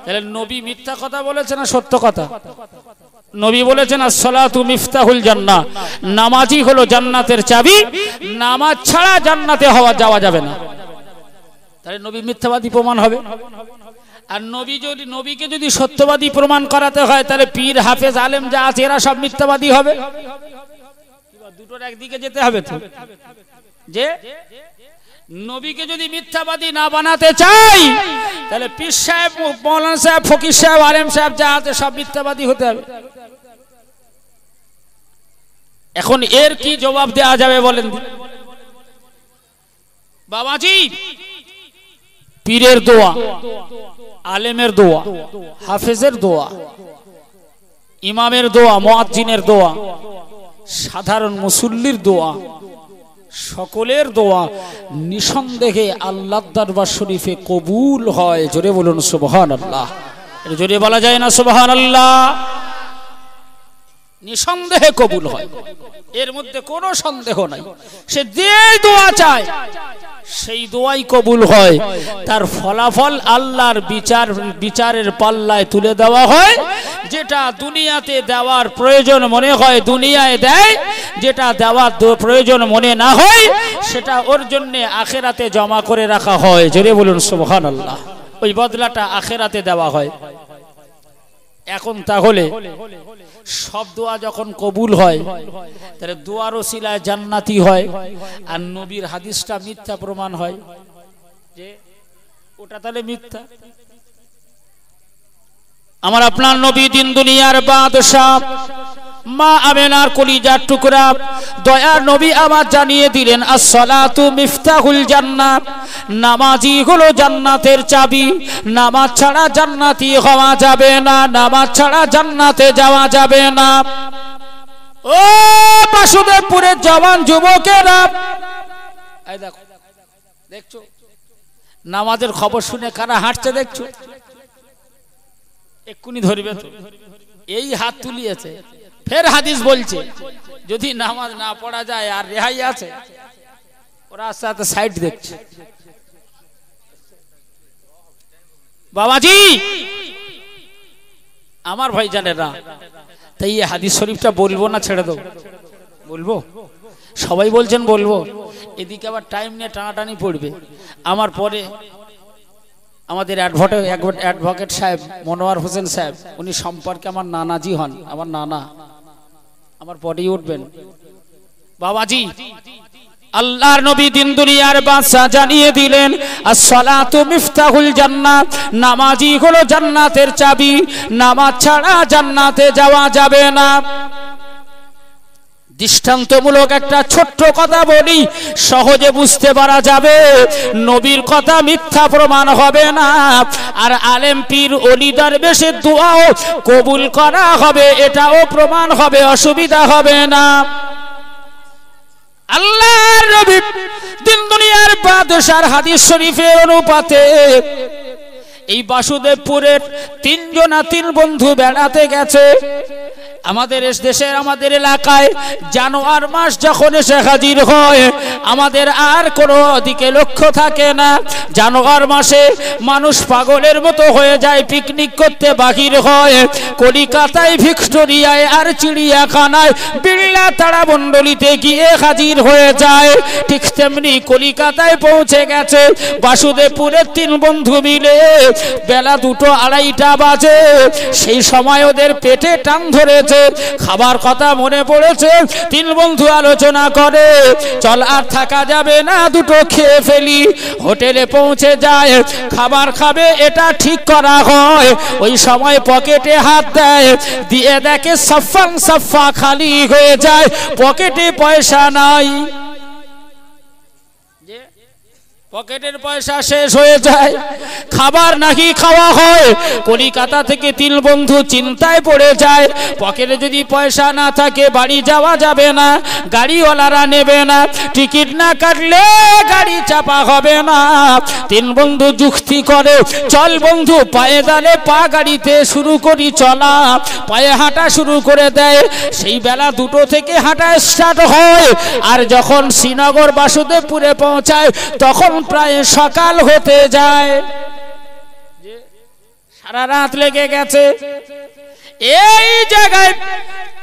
তাহলে নবী মিথ্যা কথা বলেছে না সত্য কথা নবী বলেছেন আসসালাতু মিফতাহুল জান্নাহ নামাজই হলো জান্নাতের চাবি নামাজ ছাড়া জান্নাতে হওয়া যাওয়া যাবে না তাহলে নবী মিথ্যাবাদী প্রমাণ হবে আর নবী যদি নবীকে যদি সত্যবাদী প্রমাণ করাতে হয় তাহলে পীর হাফেজ আলেম যা আছে এরা সব মিথ্যাবাদী হবে দুটোর একদিকে যেতে হবে তো যে নবীকে যদি মিথ্যাবাদী না বানাতে চাই তাহলে পীর সাহেব মৌলানা সাহেব ফকির সাহেব আলেম সাহেব যা আছে সব মিথ্যাবাদী হতে হবে এখন এর কি জবাব দেওয়া যাবে বলেন বাবাজি পীরের দোয়া আলেমের দোয়া হাফেজের দোয়া ইমামের দোয়া মোয়াজ্জিনের দোয়া সাধারণ মুসল্লির দোয়া সকলের দোয়া নিঃসন্দেহে আল্লাহ দরবার শরীফে কবুল হয় জোরে বলুন সুবহান আল্লাহ জোরে বলা যায় না সুবহান আল্লাহ নিঃসন্দেহে কবুল হয় এর মধ্যে কোনো সন্দেহ নাই সে যে দোয়া চায় সেই দোয়াই কবুল হয় তার ফলাফল আল্লাহর বিচার বিচারের পাল্লায় তুলে দেওয়া হয় যেটা দুনিয়াতে দেওয়ার প্রয়োজন মনে হয় দুনিয়ায় দেয় যেটা দেওয়ার প্রয়োজন মনে না হয় সেটা ওর জন্যে আখেরাতে জমা করে রাখা হয় জোরে বলুন সুবহান আল্লাহ ওই বদলাটা আখেরাতে দেওয়া হয় এখন তাহলে সব দোয়া যখন কবুল হয় তাহলে দোয়ার ওসিলায় জান্নাতি হয় আর নবীর হাদিসটা মিথ্যা প্রমাণ হয় যে ওটা তাহলে মিথ্যা আমার আপনার নবী দিন দুনিয়ার বাদশাহ মা আমেনার কলিজার টুকরা দয়ার নবী আমার জানিয়ে দিলেন আসলাতু মিফতাহুল জান্নাত নামাজি হলো জান্নাতের চাবি নামাজ ছাড়া জান্নাতি হওয়া যাবে না নামাজ ছাড়া জান্নাতে যাওয়া যাবে না ও বাসুদেবপুরের জওয়ান যুবকেরা দেখো দেখছো নামাজের খবর শুনে কারা হাঁটছে দেখছো এক্ষুনি ধরবে তো এই হাত তুলিয়েছে ফের হাদিস বলছে যদি নামাজ না পড়া যায় আর রেহাই আছে ওরা সাথে সাইড দেখছে বাবাজি আমার ভাই জানে না তাই এই হাদিস শরীফটা বলবো না ছেড়ে দেবো বলবো সবাই বলছেন বলবো এদিকে আবার টাইম নিয়ে টানাটানি পড়বে আমার পরে আমাদের অ্যাডভোকেট সাহেব মনোয়ার হোসেন সাহেব উনি সম্পর্কে আমার নানাজি হন আমার নানা আমার বডি উঠবেন বাবাজি আল্লাহর নবী দিন দুনিয়ার বাদশা জানিয়ে দিলেন আসসালাতু মিফতাহুল জান্নাত নামাজই হলো জান্নাতের চাবি নামাজ ছাড়া জান্নাতে যাওয়া যাবে না দৃষ্টান্তমূলক একটা ছোট্ট কথা বলি সহজে বুঝতে পারা যাবে নবীর কথা মিথ্যা প্রমাণ হবে না আর আলেম পীর বেশে দরবেশের দোয়াও কবুল করা হবে এটাও প্রমাণ হবে অসুবিধা হবে না আল্লাহর নবী দিন দুনিয়ার বাদশার হাদিস শরীফের অনুপাতে এই বাসুদেবপুরের তিনজনা তিন বন্ধু বেড়াতে গেছে আমাদের দেশের আমাদের এলাকায় জানুয়ার মাস যখন এসে হাজির হয় আমাদের আর কোনো দিকে লক্ষ্য থাকে না জানুয়ার মাসে মানুষ পাগলের মতো হয়ে যায় পিকনিক করতে বাহির হয় কলিকাতায় ভিক্টোরিয়ায় আর চিড়িয়াখানায় বিড়লা তারা মণ্ডলিতে গিয়ে হাজির হয়ে যায় ঠিক তেমনি কলিকাতায় পৌঁছে গেছে বাসুদেবপুরের তিন বন্ধু মিলে বেলা দুটো আড়াইটা বাজে সেই সময় ওদের পেটে টান ধরে পড়েছে খাবার কথা মনে পড়েছে তিন বন্ধু আলোচনা করে চল আর থাকা যাবে না দুটো খেয়ে ফেলি হোটেলে পৌঁছে যায় খাবার খাবে এটা ঠিক করা হয় ওই সময় পকেটে হাত দেয় দিয়ে দেখে সাফান সাফা খালি হয়ে যায় পকেটে পয়সা নাই পকেটের পয়সা শেষ হয়ে যায় খাবার নাকি খাওয়া হয় কলিকাতা থেকে তিন বন্ধু চিন্তায় পড়ে যায় পকেটে যদি পয়সা না থাকে বাড়ি যাওয়া যাবে না গাড়িওয়ালারা নেবে না টিকিট না কাটলে গাড়ি চাপা হবে না তিন বন্ধু যুক্তি করে চল বন্ধু পায়ে দালে পা গাড়িতে শুরু করি চলা পায়ে হাঁটা শুরু করে দেয় সেই বেলা দুটো থেকে হাঁটা স্টার্ট হয় আর যখন শ্রীনগর বাসুদেবপুরে পৌঁছায় তখন প্রায় সকাল হতে যায় সারা রাত লেগে গেছে এই জায়গায়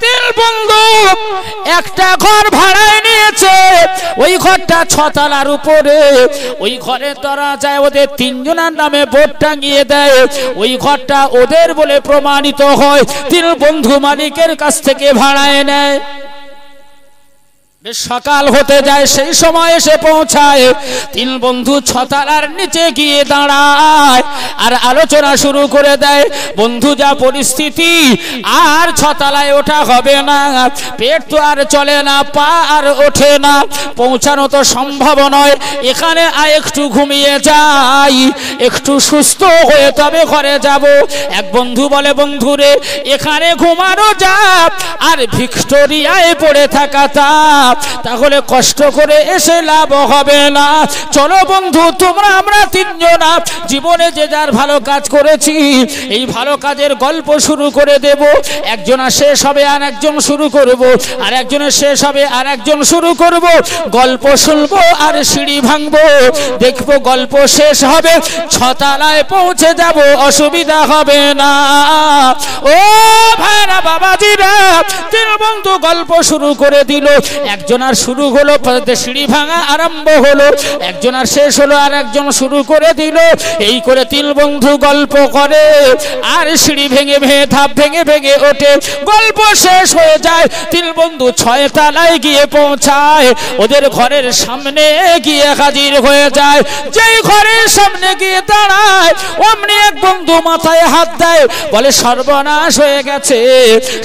তেলবঙ্গু একটা ঘর ভাড়ায় নিয়েছে ওই ঘরটা ছতালার উপরে ওই ঘরে তারা যায় ওদের তিনজনের নামে বোর্ড টাঙিয়ে দেয় ওই ঘরটা ওদের বলে প্রমাণিত হয় তিন বন্ধু মালিকের কাছ থেকে ভাড়ায় নেয় সকাল হতে যায় সেই সময় এসে পৌঁছায় তিন বন্ধু ছতালার নিচে গিয়ে দাঁড়ায় আর আলোচনা শুরু করে দেয় বন্ধু যা পরিস্থিতি আর ছতালায় ওঠা হবে না পেট তো আর চলে না পা আর ওঠে না পৌঁছানো তো সম্ভব নয় এখানে আর একটু ঘুমিয়ে যাই একটু সুস্থ হয়ে তবে ঘরে যাব এক বন্ধু বলে বন্ধুরে এখানে ঘুমানো যা আর ভিক্টোরিয়ায় পড়ে থাকা তা তাহলে কষ্ট করে এসে লাভ হবে না চলো বন্ধু তোমরা আমরা তিনজন জীবনে যে যার ভালো কাজ করেছি এই ভালো কাজের গল্প শুরু করে দেব একজনের শেষ হবে আর একজন শুরু করব আর একজনের শেষ হবে আর একজন শুরু করব গল্প শুনবো আর সিঁড়ি ভাঙবো দেখবো গল্প শেষ হবে ছতালায় পৌঁছে যাব অসুবিধা হবে না ও ভাইরা বাবাজিরা তিন বন্ধু গল্প শুরু করে দিল এক একজনার শুরু হলো সিঁড়ি ভাঙা আরম্ভ হলো একজনার শেষ হলো আর একজন শুরু করে দিল এই করে তিল বন্ধু গল্প করে আর সিঁড়ি ভেঙে ভেঙে ধাপ ভেঙে ভেঙে ওঠে গল্প শেষ হয়ে যায় তিল বন্ধু ছয় তালায় গিয়ে পৌঁছায় ওদের ঘরের সামনে গিয়ে হাজির হয়ে যায় যেই ঘরের সামনে গিয়ে দাঁড়ায় অমনি এক বন্ধু মাথায় হাত দেয় বলে সর্বনাশ হয়ে গেছে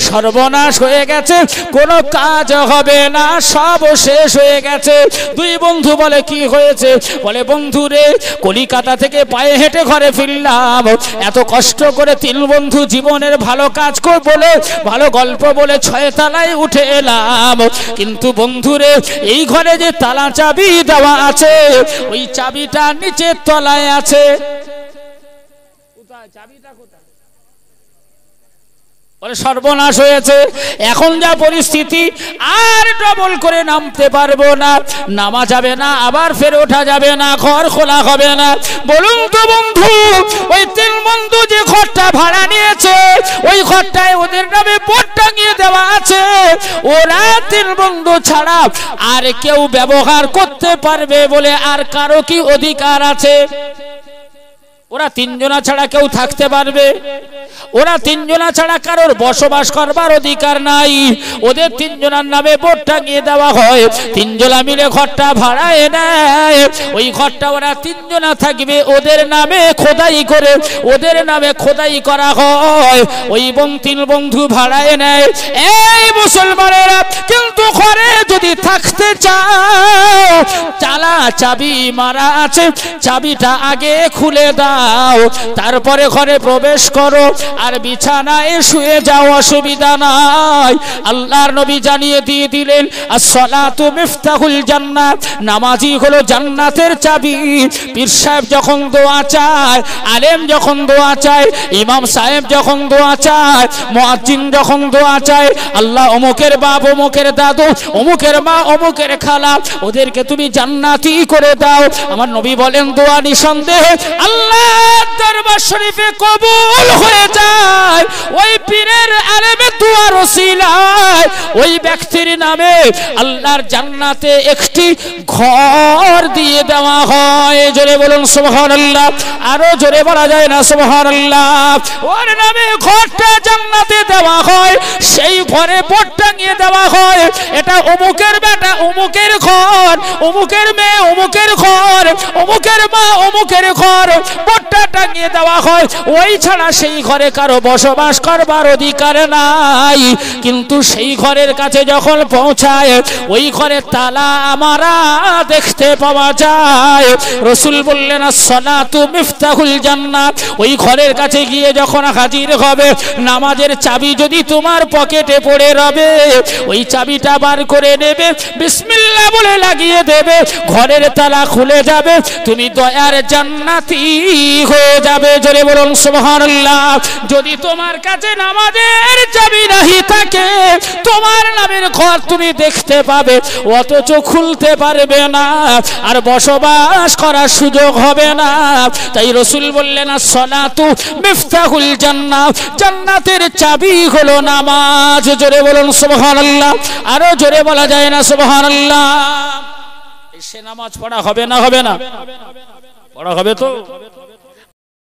সর্বনাশ হয়ে গেছে কোনো কাজ হবে না সব শেষ হয়ে গেছে দুই বন্ধু বলে কি হয়েছে বলে বন্ধু রে কলিকাতা থেকে পায়ে হেঁটে ঘরে ফিরলাম এত কষ্ট করে তিন বন্ধু জীবনের ভালো কাজ কর বলে ভালো গল্প বলে ছয় তালায় উঠে এলাম কিন্তু বন্ধুরে এই ঘরে যে তালা চাবি দেওয়া আছে ওই চাবিটা নিচের তলায় আছে চাবিটা কোথায় সর্বনাশ হয়েছে এখন যা পরিস্থিতি আর ডবল করে নামতে পারবো না নামা যাবে না আবার ফের ওঠা যাবে না ঘর খোলা হবে না বলুন তো বন্ধু ওই তিন বন্ধু যে ঘরটা ভাড়া নিয়েছে ওই ঘরটায় ওদের নামে পোট টাঙিয়ে দেওয়া আছে ওরা তিন বন্ধু ছাড়া আর কেউ ব্যবহার করতে পারবে বলে আর কারো কি অধিকার আছে ওরা তিনজনা ছাড়া কেউ থাকতে পারবে ওরা তিনজনা ছাড়া কারোর বসবাস করবার অধিকার নাই ওদের তিনজনার নামে বোর্ড টাঙিয়ে দেওয়া হয় তিনজনা মিলে ঘরটা ভাড়ায় নেয় ওই ঘরটা ওরা তিনজনা থাকবে ওদের নামে খোদাই করে ওদের নামে খোদাই করা হয় ওই বং তিন বন্ধু ভাড়ায় নেয় এই মুসলমানেরা কিন্তু ঘরে যদি থাকতে চাও চালা চাবি মারা আছে চাবিটা আগে খুলে দাও যাও তারপরে ঘরে প্রবেশ করো আর বিছানায় শুয়ে যাও অসুবিধা নাই আল্লাহর নবী জানিয়ে দিয়ে দিলেন আর সলা মিফতাহুল জান্নাত নামাজি হলো জান্নাতের চাবি পীর সাহেব যখন দোয়া চায় আলেম যখন দোয়া চায় ইমাম সাহেব যখন দোয়া চায় মোয়াজ্জিন যখন দোয়া চায় আল্লাহ অমুকের বাপ অমুকের দাদু অমুকের মা অমুকের খালা ওদেরকে তুমি জান্নাতি করে দাও আমার নবী বলেন দোয়া নিঃসন্দেহে আল্লাহ দরবার শরীফে কবুল হয়ে যায় ওই পীরের আলেমে দুয়ার ওসিলায় ওই ব্যক্তির নামে আল্লাহর জান্নাতে একটি ঘর দিয়ে দেওয়া হয় জোরে বলুন আরো জোরে বলা যায় না ওর নামে ঘরটা জান্নাতে দেওয়া হয় সেই ঘরে বোট টাঙিয়ে দেওয়া হয় এটা অমুকের বেটা অমুকের ঘর অমুকের মেয়ে অমুকের ঘর অমুকের মা অমুকের ঘর ঘরটা টাঙিয়ে দেওয়া হয় ওই ছাড়া সেই ঘরে কারো বসবাস করবার অধিকার নাই কিন্তু সেই ঘরের কাছে যখন পৌঁছায় ওই ঘরের তালা আমারা দেখতে পাওয়া যায় রসুল বললেন সলাতু মিফতাহুল জান্নাত ওই ঘরের কাছে গিয়ে যখন হাজির হবে নামাজের চাবি যদি তোমার পকেটে পড়ে রবে ওই চাবিটা বার করে নেবে বিসমিল্লা বলে লাগিয়ে দেবে ঘরের তালা খুলে যাবে তুমি দয়ার জান্নাতি হয়ে যাবে জোরে বলুন সুবহানাল্লাহ যদি তোমার কাছে নামাজের চাবি নাহি থাকে তোমার নামের ঘর তুমি দেখতে পাবে অথচ খুলতে পারবে না আর বসবাস করার সুযোগ হবে না তাই রসুল বললেন সলাতু মিফতাহুল জান্নাত জান্নাতের চাবি হলো নামাজ জোরে বলুন সুবহানাল্লাহ আরো জোরে বলা যায় না সুবহানাল্লাহ সে নামাজ পড়া হবে না হবে না পড়া হবে তো